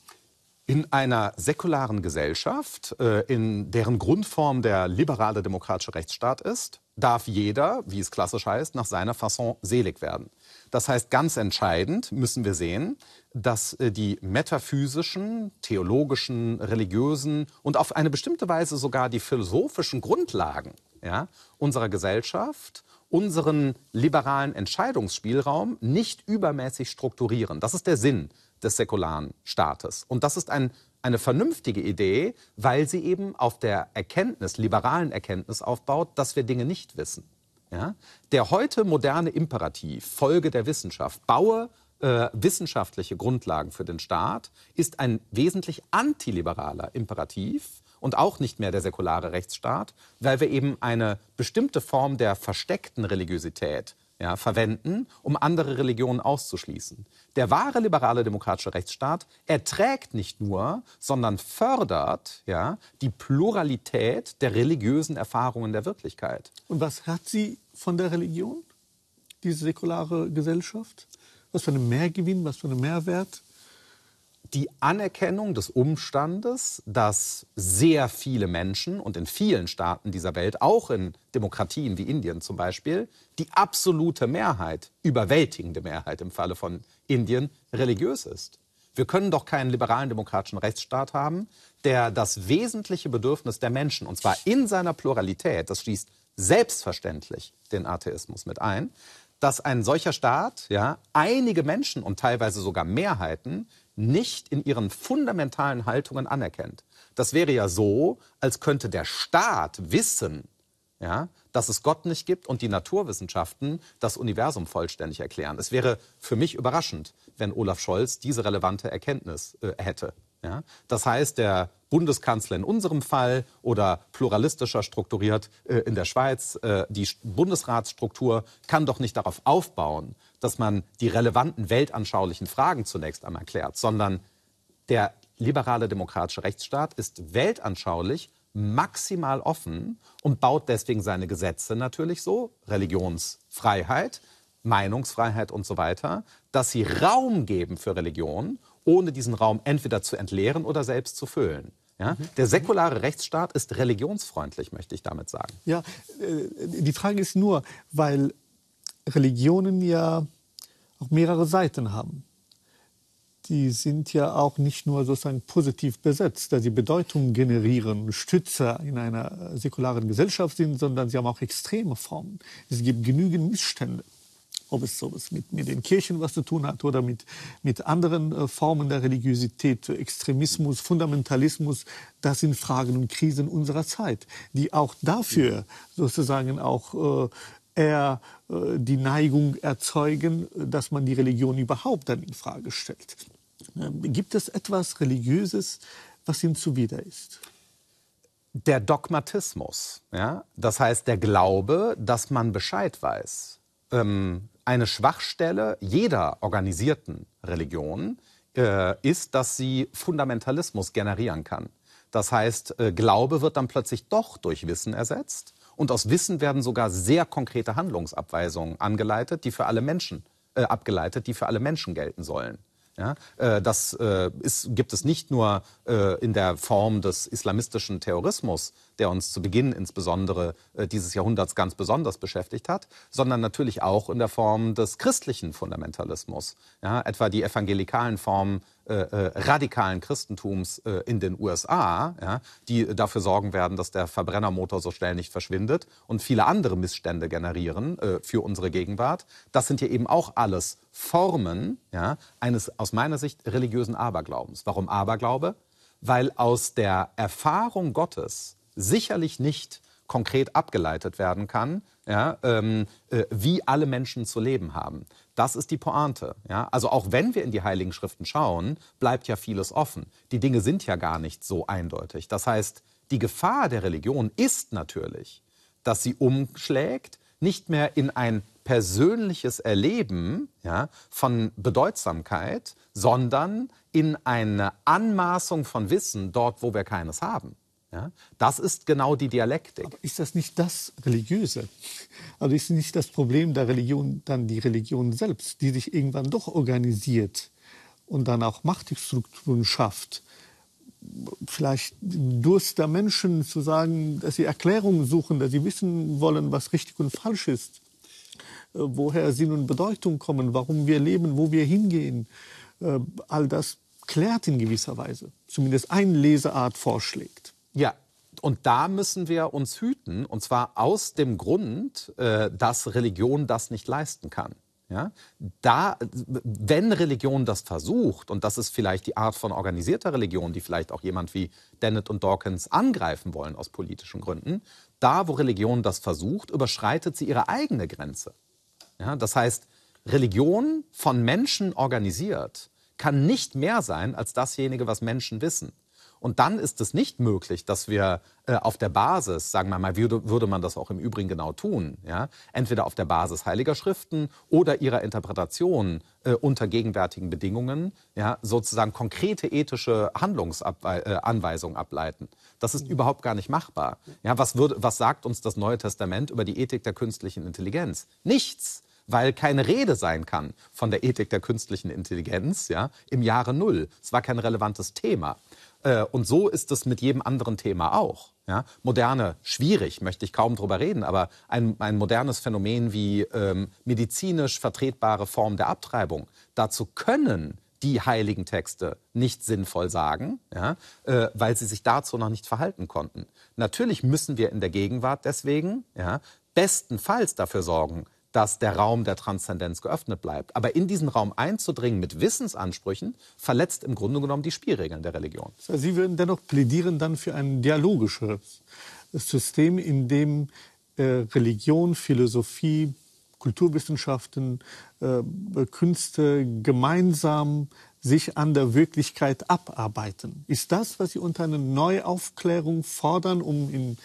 in einer säkularen Gesellschaft, äh, in deren Grundform der liberale demokratische Rechtsstaat ist, darf jeder, wie es klassisch heißt, nach seiner Fasson selig werden. Das heißt, ganz entscheidend müssen wir sehen, dass äh, die metaphysischen, theologischen, religiösen und auf eine bestimmte Weise sogar die philosophischen Grundlagen ja, unserer Gesellschaft unseren liberalen Entscheidungsspielraum nicht übermäßig strukturieren. Das ist der Sinn des säkularen Staates. Und das ist ein, eine vernünftige Idee, weil sie eben auf der Erkenntnis, liberalen Erkenntnis aufbaut, dass wir Dinge nicht wissen. Ja? Der heute moderne Imperativ, Folge der Wissenschaft, baue äh, wissenschaftliche Grundlagen für den Staat, ist ein wesentlich antiliberaler Imperativ und auch nicht mehr der säkulare Rechtsstaat, weil wir eben eine bestimmte Form der versteckten Religiosität ja, verwenden, um andere Religionen auszuschließen. Der wahre liberale demokratische Rechtsstaat erträgt nicht nur, sondern fördert ja, die Pluralität der religiösen Erfahrungen der Wirklichkeit. Und was hat sie von der Religion, diese säkulare Gesellschaft? Was für einen Mehrgewinn, was für einen Mehrwert? die Anerkennung des Umstandes, dass sehr viele Menschen und in vielen Staaten dieser Welt, auch in Demokratien wie Indien zum Beispiel, die absolute Mehrheit, überwältigende Mehrheit im Falle von Indien, religiös ist. Wir können doch keinen liberalen demokratischen Rechtsstaat haben, der das wesentliche Bedürfnis der Menschen, und zwar in seiner Pluralität, das schließt selbstverständlich den Atheismus mit ein, dass ein solcher Staat ja, einige Menschen und teilweise sogar Mehrheiten nicht in ihren fundamentalen Haltungen anerkennt. Das wäre ja so, als könnte der Staat wissen, ja, dass es Gott nicht gibt und die Naturwissenschaften das Universum vollständig erklären. Es wäre für mich überraschend, wenn Olaf Scholz diese relevante Erkenntnis äh, hätte. Ja? Das heißt, der Bundeskanzler in unserem Fall oder pluralistischer strukturiert äh, in der Schweiz, äh, die Bundesratsstruktur kann doch nicht darauf aufbauen, dass man die relevanten weltanschaulichen Fragen zunächst einmal klärt, sondern der liberale demokratische Rechtsstaat ist weltanschaulich maximal offen und baut deswegen seine Gesetze natürlich so, Religionsfreiheit, Meinungsfreiheit und so weiter, dass sie Raum geben für Religion, ohne diesen Raum entweder zu entleeren oder selbst zu füllen. Ja? Mhm. Der säkulare Rechtsstaat ist religionsfreundlich, möchte ich damit sagen. Ja, äh, die Frage ist nur, weil Religionen ja auch mehrere Seiten haben. Die sind ja auch nicht nur sozusagen positiv besetzt, da sie Bedeutung generieren, Stützer in einer säkularen Gesellschaft sind, sondern sie haben auch extreme Formen. Es gibt genügend Missstände ob es, sowas mit, mit den Kirchen was zu tun hat oder mit, mit anderen äh, Formen der Religiosität, Extremismus, Fundamentalismus, das sind Fragen und Krisen unserer Zeit, die auch dafür sozusagen auch äh, er äh, die Neigung erzeugen, dass man die Religion überhaupt dann in Frage stellt. Ähm, gibt es etwas Religiöses, was ihm zuwider ist? Der Dogmatismus, ja? das heißt der Glaube, dass man Bescheid weiß. Ähm, eine Schwachstelle jeder organisierten Religion äh, ist, dass sie Fundamentalismus generieren kann. Das heißt, äh, Glaube wird dann plötzlich doch durch Wissen ersetzt und aus Wissen werden sogar sehr konkrete Handlungsabweisungen angeleitet, die für alle Menschen äh, abgeleitet, die für alle Menschen gelten sollen. Ja, äh, das äh, ist, gibt es nicht nur äh, in der Form des islamistischen Terrorismus, der uns zu Beginn insbesondere äh, dieses Jahrhunderts ganz besonders beschäftigt hat, sondern natürlich auch in der Form des christlichen Fundamentalismus. Ja, etwa die evangelikalen Formen äh, äh radikalen Christentums äh, in den USA, ja, die dafür sorgen werden, dass der Verbrennermotor so schnell nicht verschwindet und viele andere Missstände generieren äh, für unsere Gegenwart. Das sind ja eben auch alles Formen ja, eines aus meiner Sicht religiösen Aberglaubens. Warum Aberglaube? Weil aus der Erfahrung Gottes sicherlich nicht konkret abgeleitet werden kann, ja, ähm, äh, wie alle Menschen zu leben haben. Das ist die Pointe. Ja? Also auch wenn wir in die Heiligen Schriften schauen, bleibt ja vieles offen. Die Dinge sind ja gar nicht so eindeutig. Das heißt, die Gefahr der Religion ist natürlich, dass sie umschlägt, nicht mehr in ein persönliches Erleben ja, von Bedeutsamkeit, sondern in eine Anmaßung von Wissen dort, wo wir keines haben. Ja? Das ist genau die Dialektik. Aber ist das nicht das Religiöse? Also ist nicht das Problem der Religion dann die Religion selbst, die sich irgendwann doch organisiert und dann auch Machtstrukturen schafft? Vielleicht Durst der Menschen zu sagen, dass sie Erklärungen suchen, dass sie wissen wollen, was richtig und falsch ist, äh, woher Sinn und Bedeutung kommen, warum wir leben, wo wir hingehen. Äh, all das klärt in gewisser Weise, zumindest eine Leseart vorschlägt. Ja, und da müssen wir uns hüten, und zwar aus dem Grund, äh, dass Religion das nicht leisten kann. Ja, da, wenn Religion das versucht, und das ist vielleicht die Art von organisierter Religion, die vielleicht auch jemand wie Dennett und Dawkins angreifen wollen aus politischen Gründen, da, wo Religion das versucht, überschreitet sie ihre eigene Grenze. Ja, das heißt, Religion von Menschen organisiert kann nicht mehr sein als dasjenige, was Menschen wissen. Und dann ist es nicht möglich, dass wir äh, auf der Basis, sagen wir mal, würde, würde man das auch im Übrigen genau tun, ja, entweder auf der Basis heiliger Schriften oder ihrer Interpretation äh, unter gegenwärtigen Bedingungen, ja, sozusagen konkrete ethische Handlungsanweisungen äh, ableiten. Das ist mhm. überhaupt gar nicht machbar. Ja, was, würde, was sagt uns das Neue Testament über die Ethik der künstlichen Intelligenz? Nichts weil keine Rede sein kann von der Ethik der künstlichen Intelligenz ja, im Jahre Null. Es war kein relevantes Thema. Äh, und so ist es mit jedem anderen Thema auch. Ja? Moderne, schwierig, möchte ich kaum drüber reden, aber ein, ein modernes Phänomen wie ähm, medizinisch vertretbare Form der Abtreibung. Dazu können die heiligen Texte nicht sinnvoll sagen, ja, äh, weil sie sich dazu noch nicht verhalten konnten. Natürlich müssen wir in der Gegenwart deswegen ja, bestenfalls dafür sorgen, dass der Raum der Transzendenz geöffnet bleibt. Aber in diesen Raum einzudringen mit Wissensansprüchen verletzt im Grunde genommen die Spielregeln der Religion. Sie würden dennoch plädieren dann für ein dialogisches System, in dem äh, Religion, Philosophie, Kulturwissenschaften, äh, Künste gemeinsam sich an der Wirklichkeit abarbeiten. Ist das, was Sie unter einer Neuaufklärung fordern, um in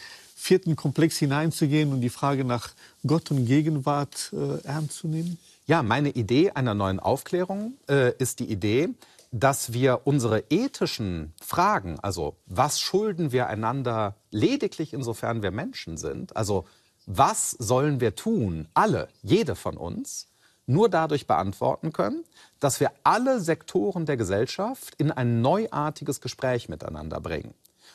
vierten Komplex hineinzugehen und die Frage nach Gott und Gegenwart äh, ernst zu nehmen? Ja, meine Idee einer neuen Aufklärung äh, ist die Idee, dass wir unsere ethischen Fragen, also was schulden wir einander lediglich insofern wir Menschen sind, also was sollen wir tun, alle, jede von uns, nur dadurch beantworten können, dass wir alle Sektoren der Gesellschaft in ein neuartiges Gespräch miteinander bringen.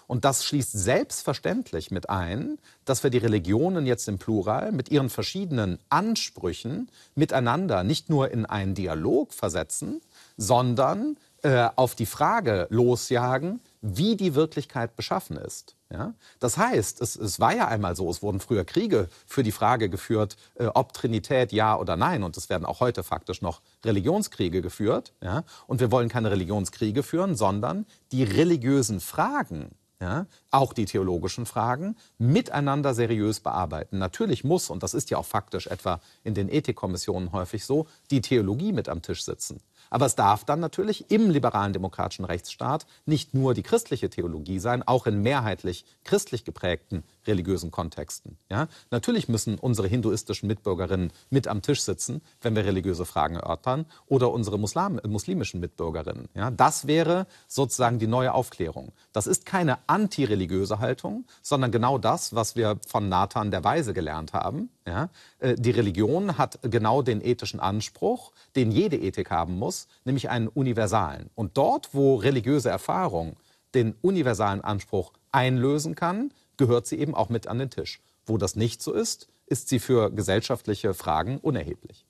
Und das schließt selbstverständlich mit ein, dass wir die Religionen jetzt im Plural mit ihren verschiedenen Ansprüchen miteinander nicht nur in einen Dialog versetzen, sondern äh, auf die Frage losjagen, wie die Wirklichkeit beschaffen ist. Ja? Das heißt, es, es, war ja einmal so, es wurden früher Kriege für die Frage geführt, äh, ob Trinität ja oder nein. Und es werden auch heute faktisch noch Religionskriege geführt. Ja? Und wir wollen keine Religionskriege führen, sondern die religiösen Fragen ja, auch die theologischen Fragen, miteinander seriös bearbeiten. Natürlich muss, und das ist ja auch faktisch etwa in den Ethikkommissionen häufig so, die Theologie mit am Tisch sitzen. Aber es darf dann natürlich im liberalen demokratischen Rechtsstaat nicht nur die christliche Theologie sein, auch in mehrheitlich christlich geprägten religiösen Kontexten. Ja? Natürlich müssen unsere hinduistischen Mitbürgerinnen mit am Tisch sitzen, wenn wir religiöse Fragen erörtern, oder unsere Muslim, muslimischen Mitbürgerinnen. Ja? Das wäre sozusagen die neue Aufklärung. Das ist keine antireligiöse Haltung, sondern genau das, was wir von Nathan der Weise gelernt haben. Ja? Äh, die Religion hat genau den ethischen Anspruch, den jede Ethik haben muss, nämlich einen universalen. Und dort, wo religiöse Erfahrung den universalen Anspruch einlösen kann, gehört sie eben auch mit an den Tisch. Wo das nicht so ist, ist sie für gesellschaftliche Fragen unerheblich.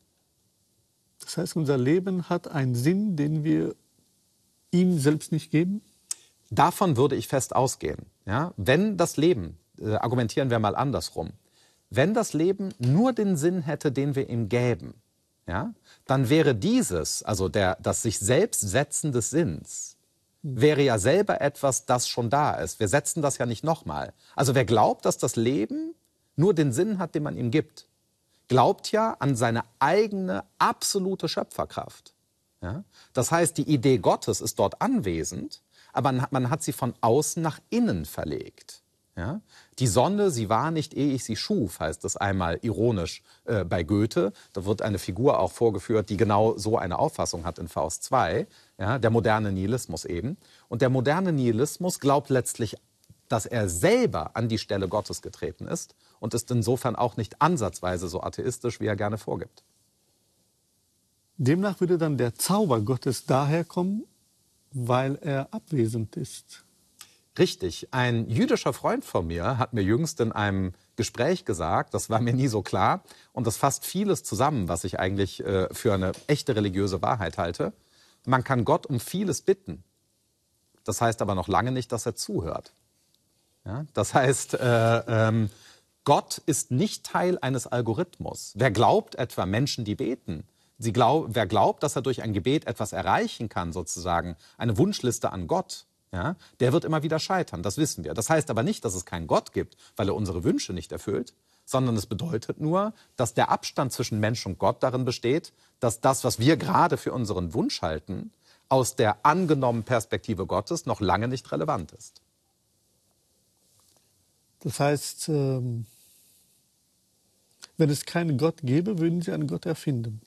Das heißt, unser Leben hat einen Sinn, den wir ihm selbst nicht geben? Davon würde ich fest ausgehen. Ja? Wenn das Leben, äh, argumentieren wir mal andersrum, wenn das Leben nur den Sinn hätte, den wir ihm gäben, ja, dann wäre dieses, also der, das sich selbst setzen des Sinns, wäre ja selber etwas, das schon da ist. Wir setzen das ja nicht nochmal. Also wer glaubt, dass das Leben nur den Sinn hat, den man ihm gibt, glaubt ja an seine eigene absolute Schöpferkraft. Ja? Das heißt, die Idee Gottes ist dort anwesend, aber man hat sie von außen nach innen verlegt. Ja? Die Sonne, sie war nicht, ehe ich sie schuf, heißt es einmal ironisch äh, bei Goethe. Da wird eine Figur auch vorgeführt, die genau so eine Auffassung hat in Faust 2, ja, der moderne Nihilismus eben. Und der moderne Nihilismus glaubt letztlich, dass er selber an die Stelle Gottes getreten ist und ist insofern auch nicht ansatzweise so atheistisch, wie er gerne vorgibt. Demnach würde dann der Zauber Gottes daherkommen, weil er abwesend ist. Richtig. Ein jüdischer Freund von mir hat mir jüngst in einem Gespräch gesagt, das war mir nie so klar und das fasst vieles zusammen, was ich eigentlich äh, für eine echte religiöse Wahrheit halte. Man kann Gott um vieles bitten. Das heißt aber noch lange nicht, dass er zuhört. Ja? Das heißt, äh, ähm, Gott ist nicht Teil eines Algorithmus. Wer glaubt etwa Menschen, die beten, glaub, wer glaubt, dass er durch ein Gebet etwas erreichen kann, sozusagen, eine Wunschliste an Gott, ja, der wird immer wieder scheitern, das wissen wir. Das heißt aber nicht, dass es keinen Gott gibt, weil er unsere Wünsche nicht erfüllt, sondern es bedeutet nur, dass der Abstand zwischen Mensch und Gott darin besteht, dass das, was wir gerade für unseren Wunsch halten, aus der angenommenen Perspektive Gottes noch lange nicht relevant ist. Das heißt, ähm, wenn es keinen Gott gäbe, würden Sie einen Gott erfinden.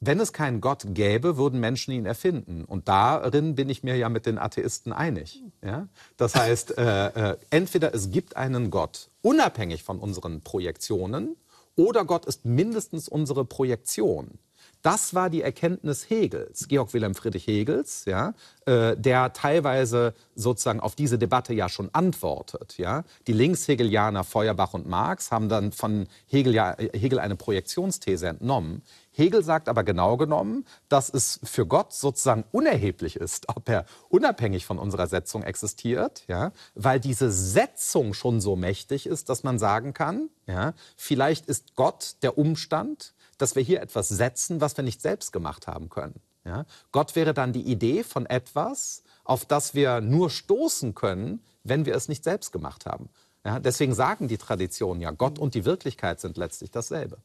Wenn es keinen Gott gäbe, würden Menschen ihn erfinden. Und darin bin ich mir ja mit den Atheisten einig. Ja? Das heißt, äh, äh, entweder es gibt einen Gott, unabhängig von unseren Projektionen, oder Gott ist mindestens unsere Projektion. Das war die Erkenntnis Hegels, Georg Wilhelm Friedrich Hegels, ja, äh, der teilweise sozusagen auf diese Debatte ja schon antwortet. Ja. Die Linkshegelianer Feuerbach und Marx haben dann von Hegel, ja, Hegel eine Projektionsthese entnommen. Hegel sagt aber genau genommen, dass es für Gott sozusagen unerheblich ist, ob er unabhängig von unserer Setzung existiert, ja, weil diese Setzung schon so mächtig ist, dass man sagen kann, ja, vielleicht ist Gott der Umstand, dass wir hier etwas setzen, was wir nicht selbst gemacht haben können. Ja. Gott wäre dann die Idee von etwas, auf das wir nur stoßen können, wenn wir es nicht selbst gemacht haben. Ja, deswegen sagen die Traditionen ja, Gott und die Wirklichkeit sind letztlich dasselbe.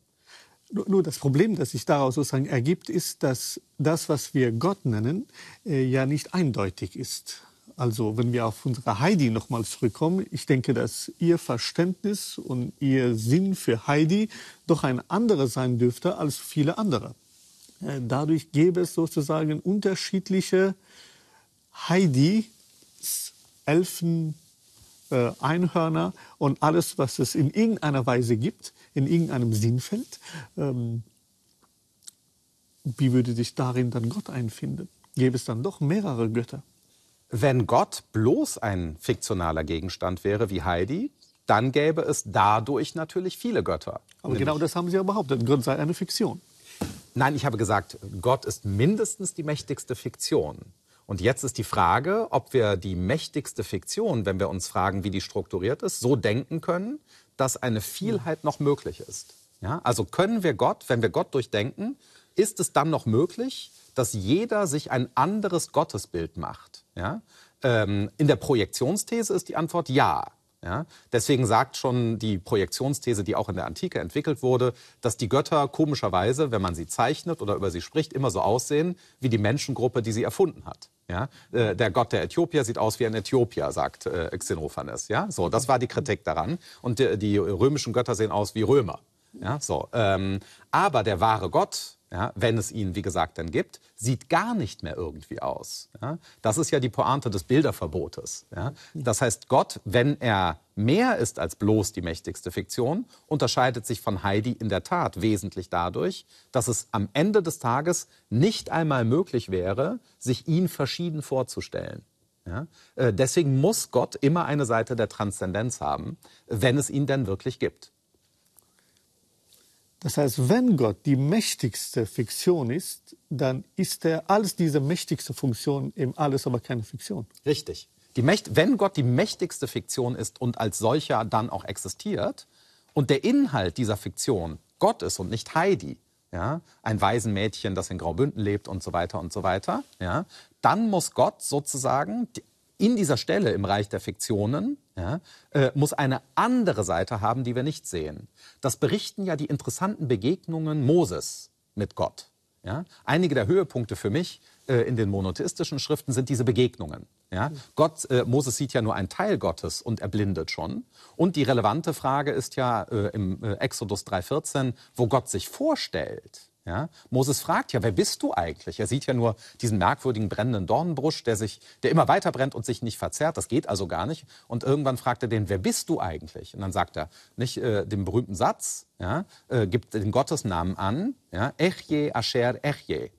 Nur das Problem, das sich daraus sozusagen ergibt, ist, dass das, was wir Gott nennen, äh, ja nicht eindeutig ist. Also wenn wir auf unsere Heidi nochmal zurückkommen, ich denke, dass ihr Verständnis und ihr Sinn für Heidi doch ein anderer sein dürfte als viele andere. Äh, dadurch gäbe es sozusagen unterschiedliche Heidi, Elfen, äh, Einhörner und alles, was es in irgendeiner Weise gibt, in irgendeinem Sinnfeld. Ähm, wie würde sich darin dann Gott einfinden? Gäbe es dann doch mehrere Götter? Wenn Gott bloß ein fiktionaler Gegenstand wäre wie Heidi, dann gäbe es dadurch natürlich viele Götter. Aber genau das haben Sie ja behauptet. Gott sei eine Fiktion. Nein, ich habe gesagt, Gott ist mindestens die mächtigste Fiktion. Und jetzt ist die Frage, ob wir die mächtigste Fiktion, wenn wir uns fragen, wie die strukturiert ist, so denken können, dass eine Vielheit noch möglich ist. Ja? Also können wir Gott, wenn wir Gott durchdenken, ist es dann noch möglich, dass jeder sich ein anderes Gottesbild macht? Ja? Ähm, in der Projektionsthese ist die Antwort ja. Ja? Deswegen sagt schon die Projektionsthese, die auch in der Antike entwickelt wurde, dass die Götter komischerweise, wenn man sie zeichnet oder über sie spricht, immer so aussehen wie die Menschengruppe, die sie erfunden hat. Ja? Äh, der Gott der Äthiopier sieht aus wie ein Äthiopier, sagt äh, Xenophanes. Ja? So, das war die Kritik daran. Und die, römischen Götter sehen aus wie Römer. Ja? So, ähm, aber der wahre Gott, ja, wenn es ihn, wie gesagt, dann gibt, sieht gar nicht mehr irgendwie aus. Ja? Das ist ja die Pointe des Bilderverbotes. Ja? Das heißt, Gott, wenn er mehr ist als bloß die mächtigste Fiktion, unterscheidet sich von Heidi in der Tat wesentlich dadurch, dass es am Ende des Tages nicht einmal möglich wäre, sich ihn verschieden vorzustellen. Ja? Äh, deswegen muss Gott immer eine Seite der Transzendenz haben, wenn es ihn denn wirklich gibt. Das heißt, wenn Gott die mächtigste Fiktion ist, dann ist er als diese mächtigste Funktion eben Alles, aber keine Fiktion. Richtig. wenn Gott die mächtigste Fiktion ist und als solcher dann auch existiert und der Inhalt dieser Fiktion Gott ist und nicht Heidi, ja, ein Waisenmädchen, das in Graubünden lebt und so weiter und so weiter, ja, dann muss Gott sozusagen in dieser Stelle im Reich der Fiktionen ja, äh, muss eine andere Seite haben, die wir nicht sehen. Das berichten ja die interessanten Begegnungen Moses mit Gott. Ja? Einige der Höhepunkte für mich äh, in den monotheistischen Schriften sind diese Begegnungen. Ja? Gott, äh, Moses sieht ja nur einen Teil Gottes und er blindet schon. Und die relevante Frage ist ja äh, im äh, Exodus 3,14, wo Gott sich vorstellt ja? Moses fragt ja, wer bist du eigentlich? Er sieht ja nur diesen merkwürdigen brennenden Dornenbrusch, der, sich, der immer weiter brennt und sich nicht verzerrt. Das geht also gar nicht. Und irgendwann fragt er den, wer bist du eigentlich? Und dann sagt er nicht äh, den berühmten Satz, ja? äh, gibt den Gottesnamen an, ja? Echje Asher Echje.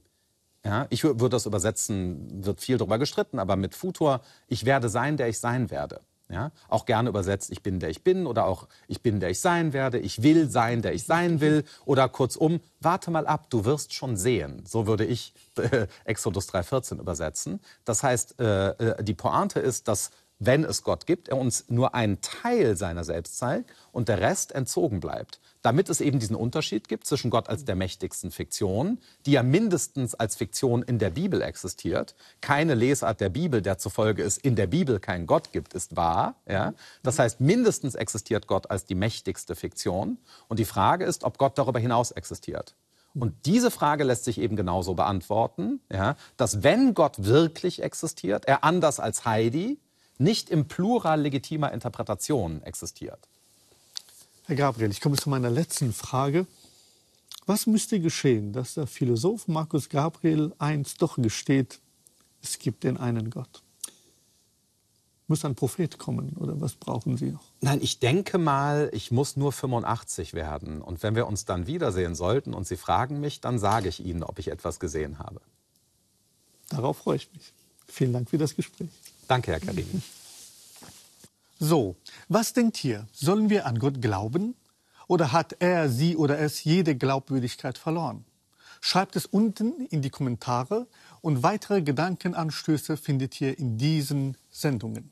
Ja? Ich würde das übersetzen, wird viel darüber gestritten, aber mit Futur, ich werde sein, der ich sein werde. Ja? Auch gerne übersetzt, ich bin der ich bin oder auch ich bin der ich sein werde, ich will sein der ich sein will oder kurzum, warte mal ab, du wirst schon sehen. So würde ich äh, Exodus 3.14 übersetzen. Das heißt, äh, äh, die Pointe ist, dass wenn es Gott gibt, er uns nur einen Teil seiner selbst zeigt und der Rest entzogen bleibt damit es eben diesen Unterschied gibt zwischen Gott als der mächtigsten Fiktion, die ja mindestens als Fiktion in der Bibel existiert. Keine Lesart der Bibel, der zufolge es in der Bibel keinen Gott gibt, ist wahr. Ja? Das heißt, mindestens existiert Gott als die mächtigste Fiktion. Und die Frage ist, ob Gott darüber hinaus existiert. Und diese Frage lässt sich eben genauso beantworten, ja, dass wenn Gott wirklich existiert, er anders als Heidi nicht im Plural legitimer Interpretationen existiert. Herr Gabriel, ich komme zu meiner letzten Frage. Was müsste geschehen, dass der Philosoph Markus Gabriel eins doch gesteht, es gibt den einen Gott? Muss ein Prophet kommen oder was brauchen Sie noch? Nein, ich denke mal, ich muss nur 85 werden. Und wenn wir uns dann wiedersehen sollten und Sie fragen mich, dann sage ich Ihnen, ob ich etwas gesehen habe. Darauf freue ich mich. Vielen Dank für das Gespräch. Danke, Herr Karim. So, was denkt ihr? Sollen wir an Gott glauben? Oder hat er, sie oder es jede Glaubwürdigkeit verloren? Schreibt es unten in die Kommentare und weitere Gedankenanstöße findet ihr in diesen Sendungen.